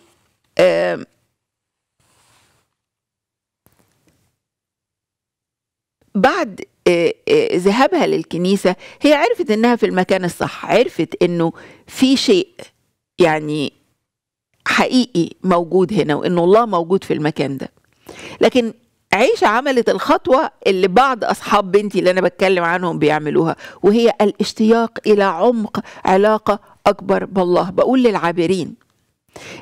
بعد آه، آه، ذهابها للكنيسة هي عرفت إنها في المكان الصح عرفت إنه في شيء يعني حقيقي موجود هنا وإنه الله موجود في المكان ده لكن عيشة عملت الخطوة اللي بعض أصحاب بنتي اللي أنا بتكلم عنهم بيعملوها وهي الاشتياق إلى عمق علاقة أكبر بالله بقول للعابرين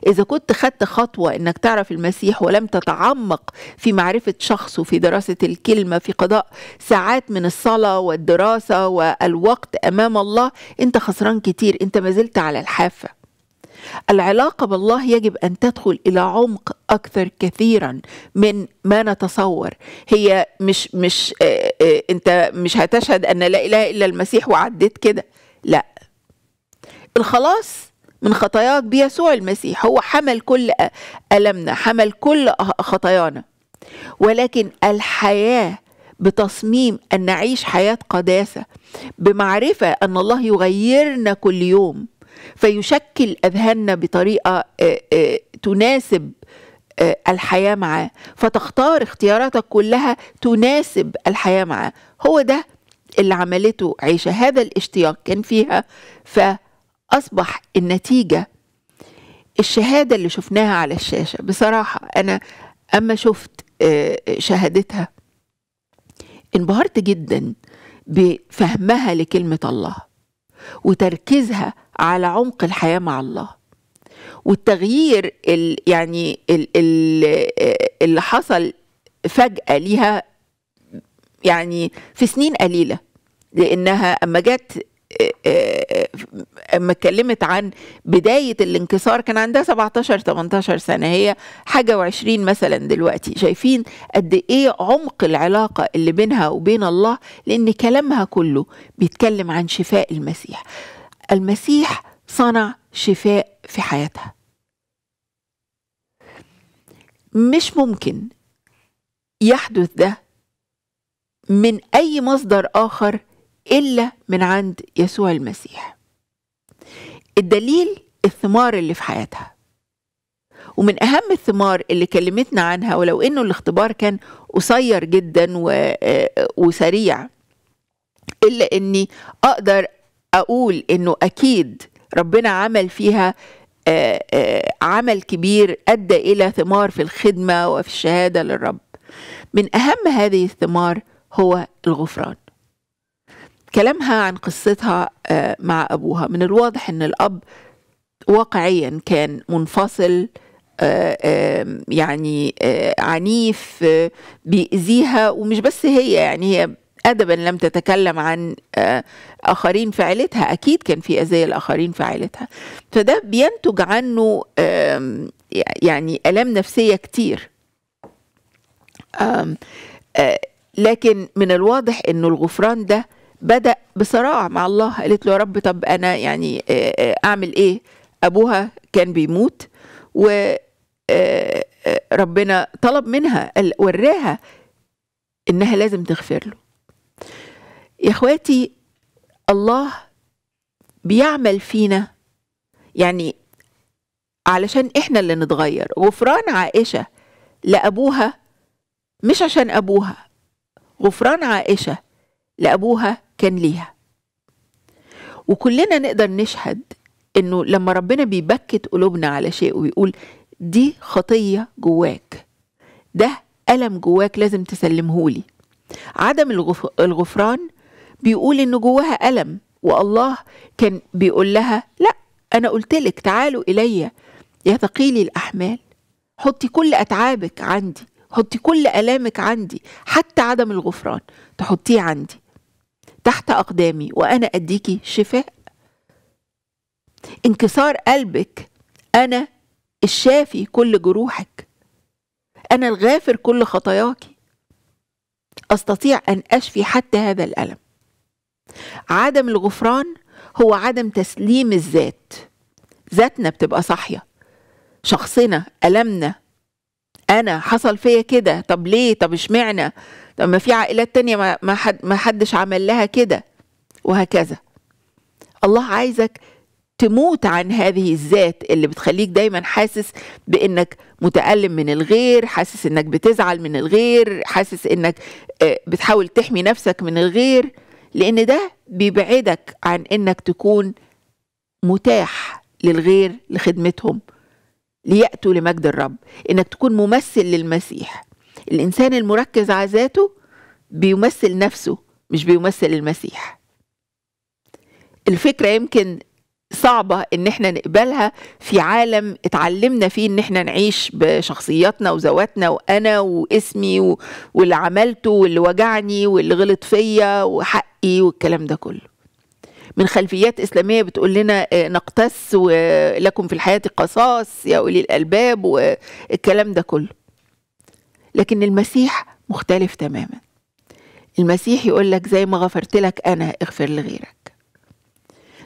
إذا كنت خدت خطوة إنك تعرف المسيح ولم تتعمق في معرفة شخصه في دراسة الكلمة في قضاء ساعات من الصلاة والدراسة والوقت أمام الله أنت خسران كتير أنت ما زلت على الحافة العلاقه بالله يجب ان تدخل الى عمق اكثر كثيرا من ما نتصور هي مش مش آه، آه، انت مش هتشهد ان لا اله الا المسيح وعديت كده لا الخلاص من خطاياك بيسوع المسيح هو حمل كل آه، ألمنا حمل كل خطايانا ولكن الحياة بتصميم أن نعيش حياة قداسة بمعرفة أن الله يغيرنا كل يوم فيشكل اذهاننا بطريقه آه، آه، تناسب آه، الحياه معاه فتختار اختياراتك كلها تناسب الحياه معاه هو ده اللي عملته عيشه هذا الاشتياق كان فيها فاصبح النتيجه الشهاده اللي شفناها على الشاشه بصراحه انا اما شفت شهادتها انبهرت جدا بفهمها لكلمه الله وتركيزها على عمق الحياه مع الله والتغيير ال يعني ال ال اللي حصل فجاه ليها يعني في سنين قليله لانها اما جت اما اتكلمت عن بداية الانكسار كان عندها 17 18 سنة هي حاجة و20 مثلا دلوقتي شايفين قد ايه عمق العلاقة اللي بينها وبين الله لان كلامها كله بيتكلم عن شفاء المسيح المسيح صنع شفاء في حياتها مش ممكن يحدث ده من اي مصدر اخر الا من عند يسوع المسيح الدليل الثمار اللي في حياتها ومن اهم الثمار اللي كلمتنا عنها ولو انه الاختبار كان قصير جدا آه، وسريع الا اني اقدر اقول انه اكيد ربنا عمل فيها آه، آه، عمل كبير ادى الى ثمار في الخدمه وفي الشهاده للرب من اهم هذه الثمار هو الغفران كلامها عن قصتها آه، مع ابوها من الواضح ان الاب واقعيا كان منفصل يعني عنيف بيأذيها ومش بس هي يعني هي أدبا لم تتكلم عن آه، آخرين في أكيد كان في أذية الاخرين في فده بينتج عنه يعني آلام نفسية كتير آه، لكن من الواضح أنه الغفران ده بدأ بصراع مع الله قالت له يا رب طب أنا يعني آه، أعمل إيه أبوها كان بيموت و ربنا طلب منها وراها انها لازم تغفر له يا اخواتي الله بيعمل فينا يعني علشان احنا اللي نتغير غفران عائشه لابوها مش عشان ابوها غفران عائشه لابوها كان ليها وكلنا نقدر نشهد انه لما ربنا بيبكت قلوبنا على شيء ويقول دي خطيه جواك ده الم جواك لازم تسلمهولي عدم الغفران بيقول إن جواها ألم والله كان بيقول لها لا أنا قلت لك تعالوا إلي يا ثقيلي الأحمال حطي كل أتعابك عندي حطي كل آلامك عندي حتى عدم الغفران تحطيه عندي تحت أقدامي وأنا أديكي شفاء انكسار قلبك أنا الشافي كل جروحك أنا الغافر كل خطاياكي أستطيع أن أشفي حتى هذا الألم عدم الغفران هو عدم تسليم الذات ذاتنا بتبقى صاحية شخصنا ألمنا أنا حصل فيا كده طب ليه طب اشمعنى طب ما في عائلات تانية ما, حد ما حدش عمل لها كده وهكذا الله عايزك تموت عن هذه الذات اللي بتخليك دايما حاسس بانك متألم من الغير حاسس انك بتزعل من الغير حاسس انك آه، بتحاول تحمي نفسك من الغير لأن ده بيبعدك عن إنك تكون متاح للغير لخدمتهم ليأتوا لمجد الرب إنك تكون ممثل للمسيح الإنسان المركز على ذاته بيمثل نفسه مش بيمثل المسيح الفكرة يمكن صعبة إن إحنا نقبلها في عالم اتعلمنا فيه إن إحنا نعيش بشخصياتنا وذواتنا وأنا واسمي و... واللي عملته واللي وجعني واللي غلط فيا وحقي والكلام ده كله من خلفيات إسلامية بتقول لنا آه، نقتص ولكم في الحياة قصاص يا أولي الألباب والكلام ده كله لكن المسيح مختلف تماما المسيح يقول لك زي ما غفرت لك أنا اغفر لغيرك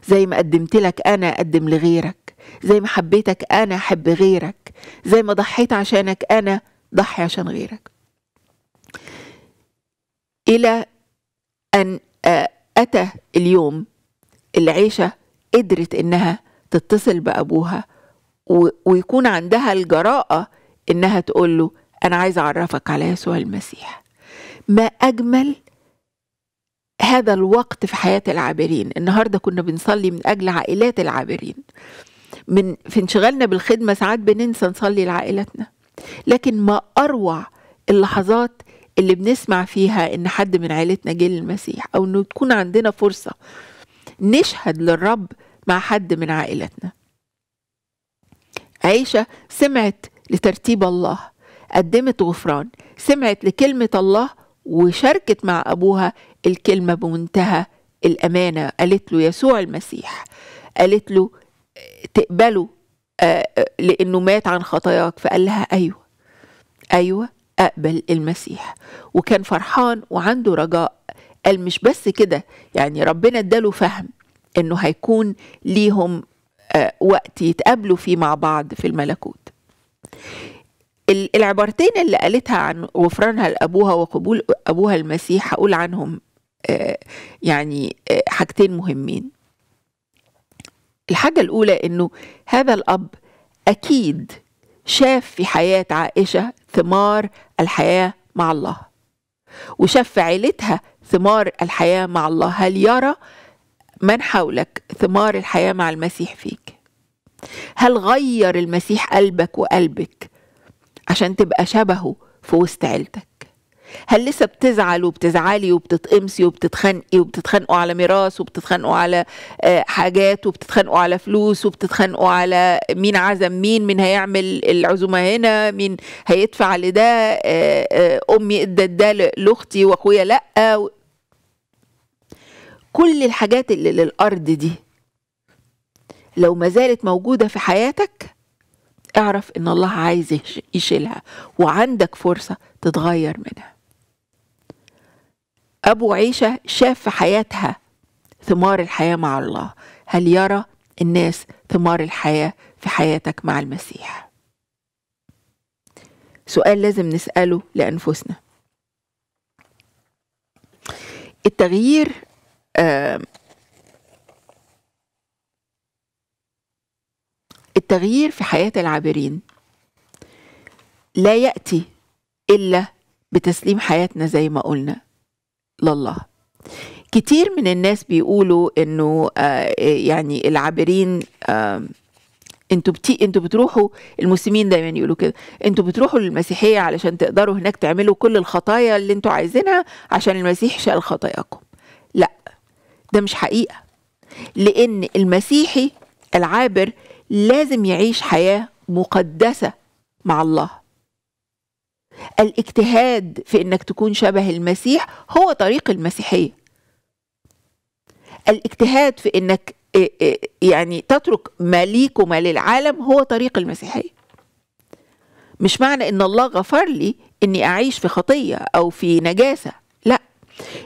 زي ما قدمت لك أنا أقدم لغيرك زي ما حبيتك أنا أحب غيرك زي ما ضحيت عشانك أنا ضحي عشان غيرك إلى أن آه، أتى اليوم اللي عيشة قدرت إنها تتصل بأبوها ويكون عندها الجراءة إنها تقول له أنا عايزة أعرفك على يسوع المسيح ما أجمل هذا الوقت في حياة العابرين النهاردة كنا بنصلي من أجل عائلات العابرين من في انشغالنا بالخدمة ساعات بننسى نصلي لعائلتنا لكن ما أروع اللحظات اللي بنسمع فيها إن حد من عائلتنا جه للمسيح أو إنه تكون عندنا فرصة نشهد للرب مع حد من عائلتنا عيشة سمعت لترتيب الله قدمت غفران سمعت لكلمة الله وشاركت مع أبوها الكلمة بمنتهى الأمانة قالت له يسوع المسيح قالت له تقبله آه، آه، لأنه مات عن خطاياك فقال لها أيوة أيوة أقبل المسيح وكان فرحان وعنده رجاء قال مش بس كده يعني ربنا اداله فهم انه هيكون ليهم آه، وقت يتقابلوا فيه مع بعض في الملكوت العبارتين اللي قالتها عن غفرانها لأبوها وقبول أبوها المسيح هقول عنهم آه، يعني آه، حاجتين مهمين الحاجة الأولى إنه هذا الأب أكيد شاف في حياة عائشة ثمار الحياة مع الله وشاف في عيلتها ثمار الحياة مع الله هل يرى من حولك ثمار الحياة مع المسيح فيك هل غير المسيح قلبك وقلبك عشان تبقى شبهه في وسط عيلتك هل لسه بتزعل وبتزعلي وبتتقمسي وبتتخانقي وبتتخانقوا على ميراث وبتتخانقوا على آه، حاجات وبتتخانقوا على فلوس وبتتخانقوا على مين عزم مين مين هيعمل العزومه هنا مين هيدفع لده آه، آه، امي ادت ده لاختي واخويا لا كل الحاجات اللي للارض دي لو ما زالت موجوده في حياتك اعرف ان الله عايز يشيلها وعندك فرصه تتغير منها أبو عيشة شاف في حياتها ثمار الحياة مع الله هل يرى الناس ثمار الحياة في حياتك مع المسيح سؤال لازم نسأله لأنفسنا التغيير التغيير في حياة العابرين لا يأتي إلا بتسليم حياتنا زي ما قلنا لله كتير من الناس بيقولوا انه آه، يعني العابرين آه، انتوا بتي انتوا بتروحوا المسلمين دايما يقولوا كده انتوا بتروحوا للمسيحيه علشان تقدروا هناك تعملوا كل الخطايا اللي انتوا عايزينها عشان المسيح شال خطاياكم لا ده مش حقيقه لان المسيحي العابر لازم يعيش حياه مقدسه مع الله الاجتهاد في انك تكون شبه المسيح هو طريق المسيحيه الاجتهاد في انك آه، آه، يعني تترك ما ليك وما للعالم هو طريق المسيحيه مش معنى ان الله غفر لي اني اعيش في خطيه او في نجاسه لا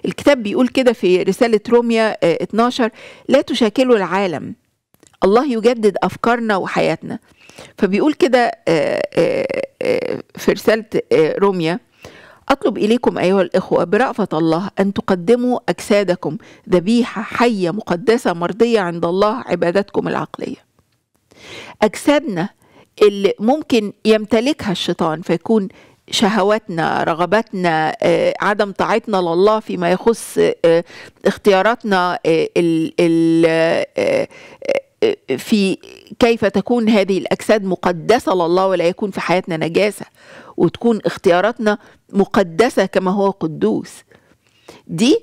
الكتاب بيقول كده في رساله روميا 12 آه، لا تشاكلوا العالم الله يجدد افكارنا وحياتنا فبيقول كده آه، آه، آه، في رساله روميا أطلب إليكم أيها الإخوة برأفة الله أن تقدموا أجسادكم ذبيحة حية مقدسة مرضية عند الله عبادتكم العقلية. أجسادنا اللي ممكن يمتلكها الشيطان فيكون شهواتنا رغباتنا عدم طاعتنا لله فيما يخص اختياراتنا في كيف تكون هذه الاجساد مقدسه لله ولا يكون في حياتنا نجاسه وتكون اختياراتنا مقدسه كما هو قدوس دي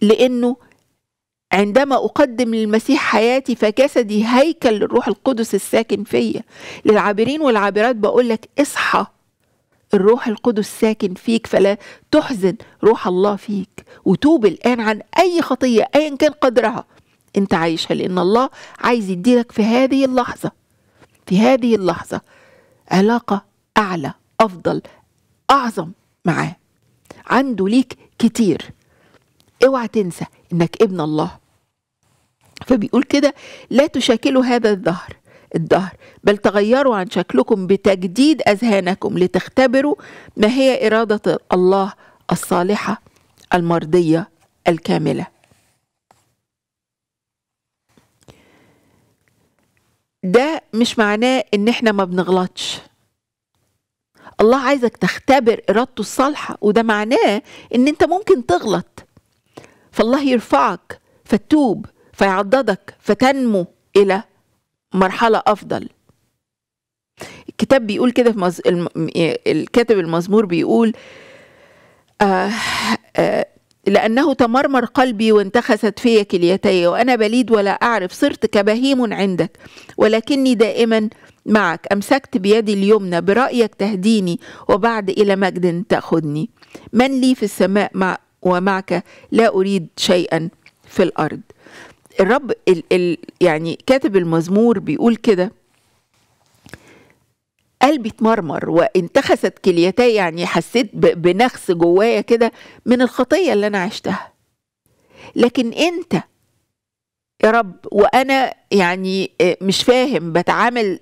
لانه عندما اقدم للمسيح حياتي فجسدي هيكل للروح القدس الساكن فيا للعابرين والعابرات بقول لك اصحى الروح القدس ساكن فيك فلا تحزن روح الله فيك وتوب الآن عن أي خطية أيا كان قدرها انت عايشها لان الله عايز يديلك في هذه اللحظه في هذه اللحظه علاقه اعلى افضل اعظم معاه عنده ليك كتير اوعى تنسى انك ابن الله فبيقول كده لا تشاكلوا هذا الظهر الدهر بل تغيروا عن شكلكم بتجديد اذهانكم لتختبروا ما هي اراده الله الصالحه المرضيه الكامله ده مش معناه ان احنا ما بنغلطش الله عايزك تختبر ارادته الصالحه وده معناه ان انت ممكن تغلط فالله يرفعك فتوب فيعضدك فتنمو الى مرحله افضل الكتاب بيقول كده في الكاتب المزمور بيقول آه آه لأنه تمرمر قلبي وانتخست في كليتي وأنا بليد ولا أعرف صرت كبهيم عندك ولكني دائما معك أمسكت بيدي اليمنى برأيك تهديني وبعد إلى مجد تأخذني من لي في السماء مع ومعك لا أريد شيئا في الأرض الرب ال ال يعني كاتب المزمور بيقول كده قلبي اتمرمر وانتخست كليتاي يعني حسيت بنخس جوايا كده من الخطية اللي أنا عشتها لكن أنت يا رب وانا يعني آه، مش فاهم بتعامل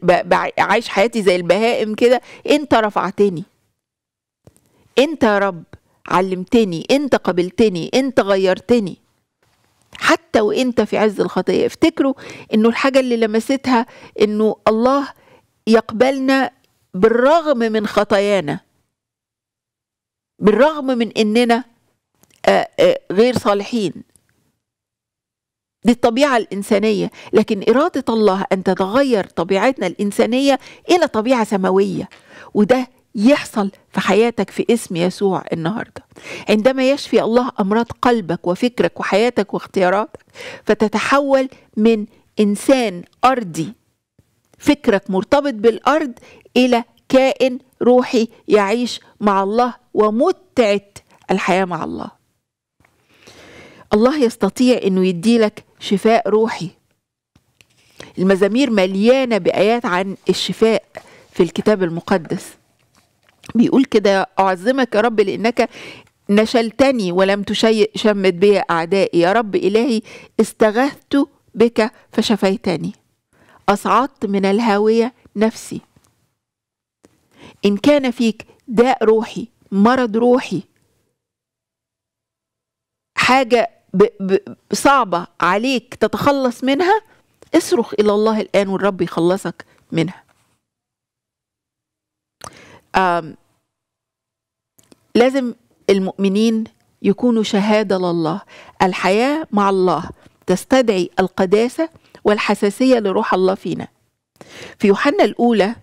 عايش حياتي زي البهائم كده انت رفعتني انت يا رب علمتني انت قبلتني انت غيرتني حتى وانت في عز الخطيه افتكروا انه الحاجه اللي لمستها انه الله يقبلنا بالرغم من خطايانا بالرغم من اننا آه، آه، غير صالحين دي الطبيعة الإنسانية لكن إرادة الله أن تتغير طبيعتنا الإنسانية إلى طبيعة سماوية وده يحصل في حياتك في اسم يسوع النهارده عندما يشفي الله امراض قلبك وفكرك وحياتك واختياراتك فتتحول من انسان ارضي فكرك مرتبط بالارض الى كائن روحي يعيش مع الله ومتعه الحياه مع الله الله يستطيع انه يديلك شفاء روحي المزامير مليانه بايات عن الشفاء في الكتاب المقدس بيقول كده اعظمك يا رب لانك نشلتني ولم تشمت بي اعدائي يا رب الهي استغثت بك فشفيتني أصعدت من الهاوية نفسي إن كان فيك داء روحي مرض روحي حاجة ب ب صعبة عليك تتخلص منها اصرخ إلى الله الآن والرب يخلصك منها آم لازم المؤمنين يكونوا شهادة لله الحياة مع الله تستدعي القداسة والحساسية لروح الله فينا في يوحنا الأولى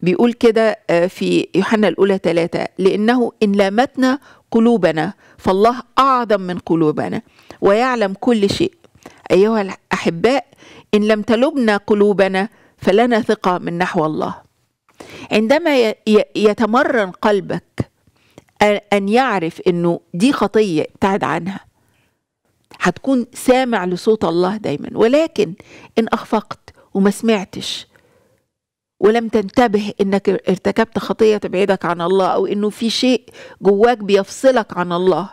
بيقول كده آه، في يوحنا الأولى ثلاثة لأنه إن لامتنا قلوبنا فالله أعظم من قلوبنا ويعلم كل شيء أيها الأحباء إن لم تلبنا قلوبنا فلنا ثقة من نحو الله عندما يتمرن قلبك أن يعرف أنه دي خطية ابتعد عنها هتكون سامع لصوت الله دايما ولكن إن أخفقت وما سمعتش ولم تنتبه انك ارتكبت خطيه تبعدك عن الله او انه في شيء جواك بيفصلك عن الله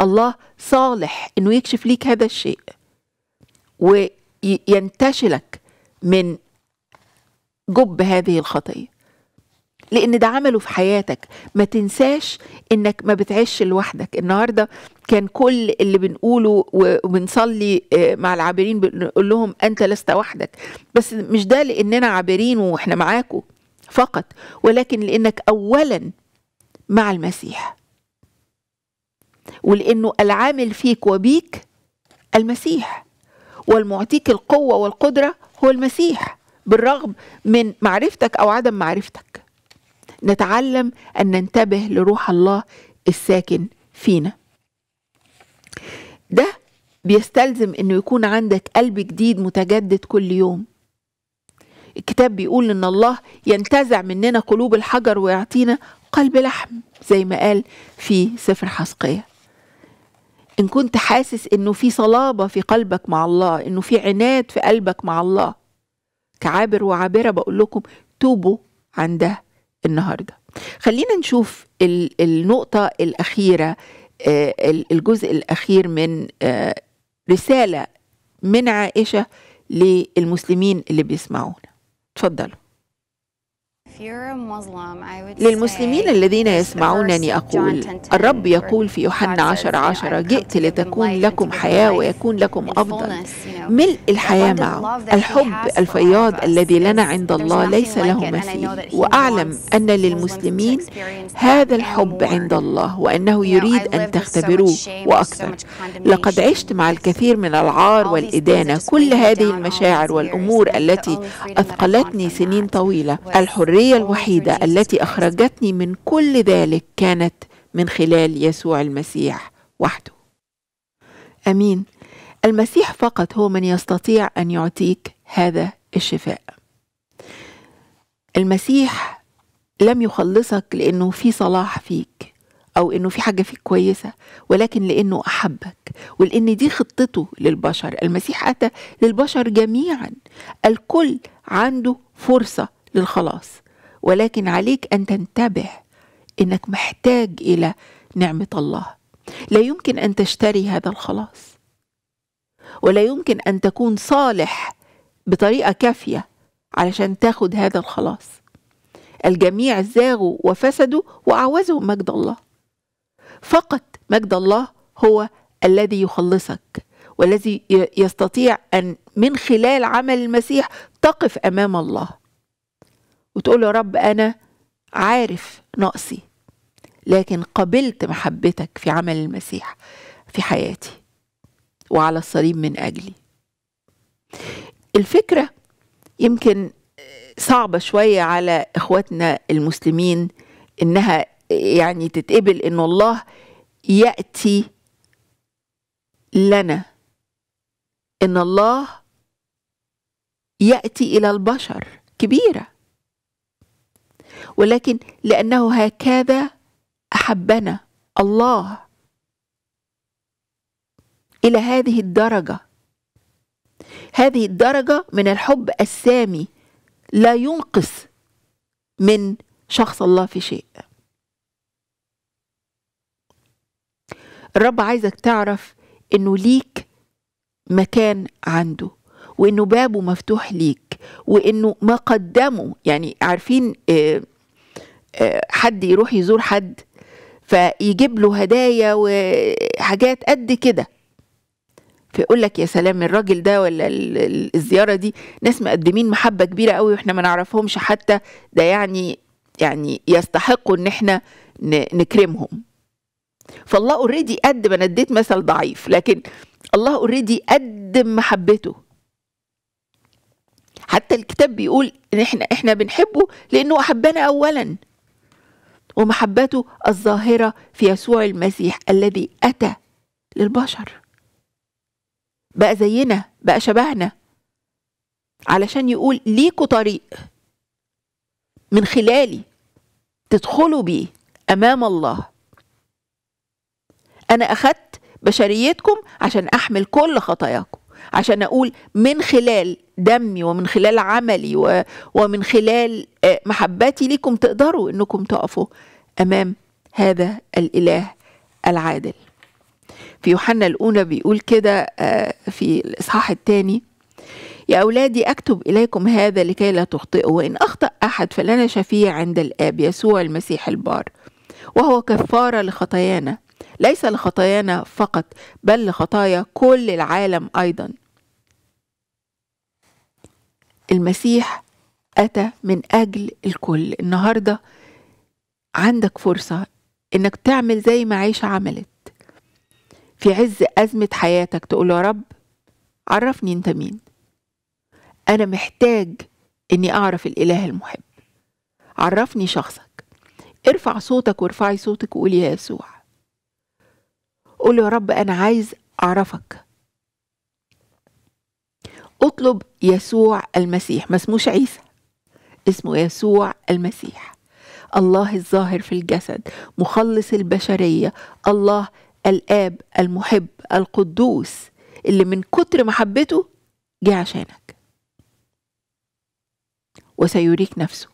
الله صالح انه يكشف ليك هذا الشيء وينتشلك من جب هذه الخطيه لان ده عمله في حياتك ما تنساش انك ما بتعيش لوحدك النهارده كان كل اللي بنقوله وبنصلي آه، مع العابرين بنقول لهم انت لست وحدك بس مش ده لاننا عابرين واحنا معاكم فقط ولكن لانك اولا مع المسيح ولانه العامل فيك وبيك المسيح والمعطيك القوه والقدره هو المسيح بالرغم من معرفتك او عدم معرفتك نتعلم أن ننتبه لروح الله الساكن فينا ده بيستلزم أنه يكون عندك قلب جديد متجدد كل يوم الكتاب بيقول ان الله ينتزع مننا قلوب الحجر ويعطينا قلب لحم زي ما قال في سفر حسقية ان كنت حاسس انه في صلابة في قلبك مع الله انه في عناد في قلبك مع الله كعابر وعابرة بقول لكم توبوا عن ده النهارده خلينا نشوف النقطه الاخيره آه، الجزء الاخير من آه، رساله من عائشه للمسلمين اللي بيسمعونا اتفضلوا للمسلمين الذين يسمعونني أقول الرب يقول في يوحنا عشر عشر جئت لتكون لكم حياة ويكون لكم أفضل ملء الحياة معه الحب الفياض الذي لنا عند الله ليس له مثيل وأعلم أن للمسلمين هذا الحب عند الله وأنه يريد أن تختبروه وأكثر لقد عشت مع الكثير من العار والإدانة كل هذه المشاعر والأمور التي أثقلتني سنين طويلة الحرية هي الوحيده التي اخرجتني من كل ذلك كانت من خلال يسوع المسيح وحده امين المسيح فقط هو من يستطيع ان يعطيك هذا الشفاء المسيح لم يخلصك لانه في صلاح فيك او انه في حاجه فيك كويسه ولكن لانه احبك ولان دي خطته للبشر المسيح اتى للبشر جميعا الكل عنده فرصه للخلاص ولكن عليك ان تنتبه انك محتاج الى نعمه الله لا يمكن ان تشتري هذا الخلاص ولا يمكن ان تكون صالح بطريقه كافيه علشان تاخد هذا الخلاص الجميع زاغوا وفسدوا واعوزهم مجد الله فقط مجد الله هو الذي يخلصك والذي يستطيع ان من خلال عمل المسيح تقف امام الله وتقول يا رب أنا عارف نقصي لكن قبلت محبتك في عمل المسيح في حياتي وعلى الصليب من أجلي الفكرة يمكن صعبة شوية على إخواتنا المسلمين إنها يعني تتقبل إن الله يأتي لنا إن الله يأتي إلى البشر كبيرة ولكن لأنه هكذا أحبنا الله إلى هذه الدرجة هذه الدرجة من الحب السامي لا ينقص من شخص الله في شيء الرب عايزك تعرف انه ليك مكان عنده وانه بابه مفتوح ليك وانه ما قدمه يعني عارفين آه، حد يروح يزور حد فيجيب له هدايا وحاجات قد كده فيقول لك يا سلام الراجل ده ولا الزياره دي ناس مقدمين محبه كبيره قوي واحنا ما نعرفهمش حتى ده يعني يعني يستحقوا ان احنا نكرمهم فالله اوريدي قدم انا اديت مثل ضعيف لكن الله اوريدي قدم محبته حتى الكتاب بيقول ان احنا احنا بنحبه لانه احبنا اولا ومحبته الظاهرة في يسوع المسيح الذي أتى للبشر بقى زينا بقى شبهنا علشان يقول ليكوا طريق من خلالي تدخلوا بيه أمام الله أنا أخدت بشريتكم عشان أحمل كل خطاياكم عشان أقول من خلال دمي ومن خلال عملي ومن خلال آه، محبتي ليكم تقدروا انكم تقفوا امام هذا الاله العادل في يوحنا الاولى بيقول كده آه، في الاصحاح الثاني يا أولادي أكتب إليكم هذا لكي لا تخطئوا وإن أخطأ أحد فلنا شفيع عند الآب يسوع المسيح البار وهو كفارة لخطايانا ليس لخطايانا فقط بل لخطايا كل العالم أيضا المسيح أتى من أجل الكل النهاردة عندك فرصة إنك تعمل زي ما عيشة عملت في عز أزمة حياتك تقول يا رب عرفني أنت مين أنا محتاج إني أعرف الإله المحب عرفني شخصك ارفع صوتك وارفعي صوتك وقولي يا يسوع قول يا رب أنا عايز أعرفك اطلب يسوع المسيح ما اسموش عيسى اسمه يسوع المسيح الله الظاهر في الجسد مخلص البشريه الله الاب المحب القدوس اللي من كتر محبته جه عشانك وسيريك نفسه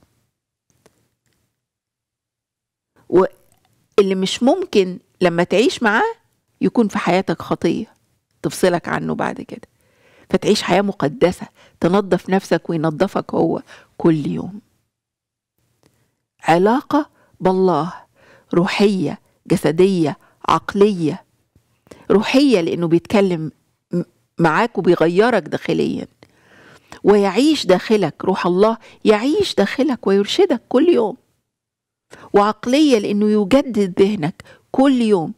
واللي مش ممكن لما تعيش معاه يكون في حياتك خطيه تفصلك عنه بعد كده فتعيش حياة مقدسة تنظف نفسك وينظفك هو كل يوم علاقة بالله روحية جسدية عقلية روحية لأنه بيتكلم معاك وبيغيرك داخليا ويعيش داخلك روح الله يعيش داخلك ويرشدك كل يوم وعقلية لأنه يجدد ذهنك كل يوم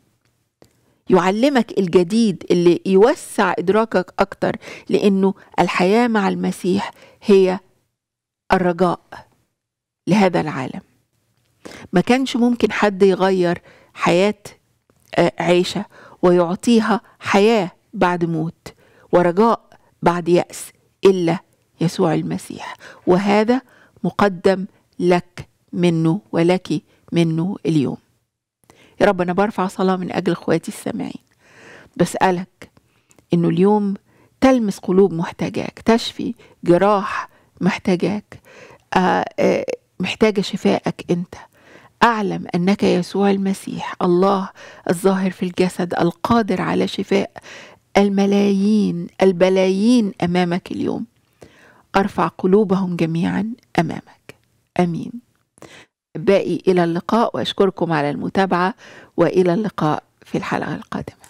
يعلمك الجديد اللي يوسع إدراكك أكتر لأنه الحياة مع المسيح هي الرجاء لهذا العالم ما كانش ممكن حد يغير حياة آه، عيشة ويعطيها حياة بعد موت ورجاء بعد يأس إلا يسوع المسيح وهذا مقدم لك منه ولك منه اليوم يا رب أنا برفع صلاة من أجل إخواتي السامعين بسألك إنه اليوم تلمس قلوب محتاجاك تشفي جراح محتاجاك آه، آه، محتاجة شفائك أنت أعلم أنك يسوع المسيح الله الظاهر في الجسد القادر على شفاء الملايين البلايين أمامك اليوم أرفع قلوبهم جميعا أمامك آمين باقي إلى اللقاء وأشكركم على المتابعة وإلى اللقاء في الحلقة القادمة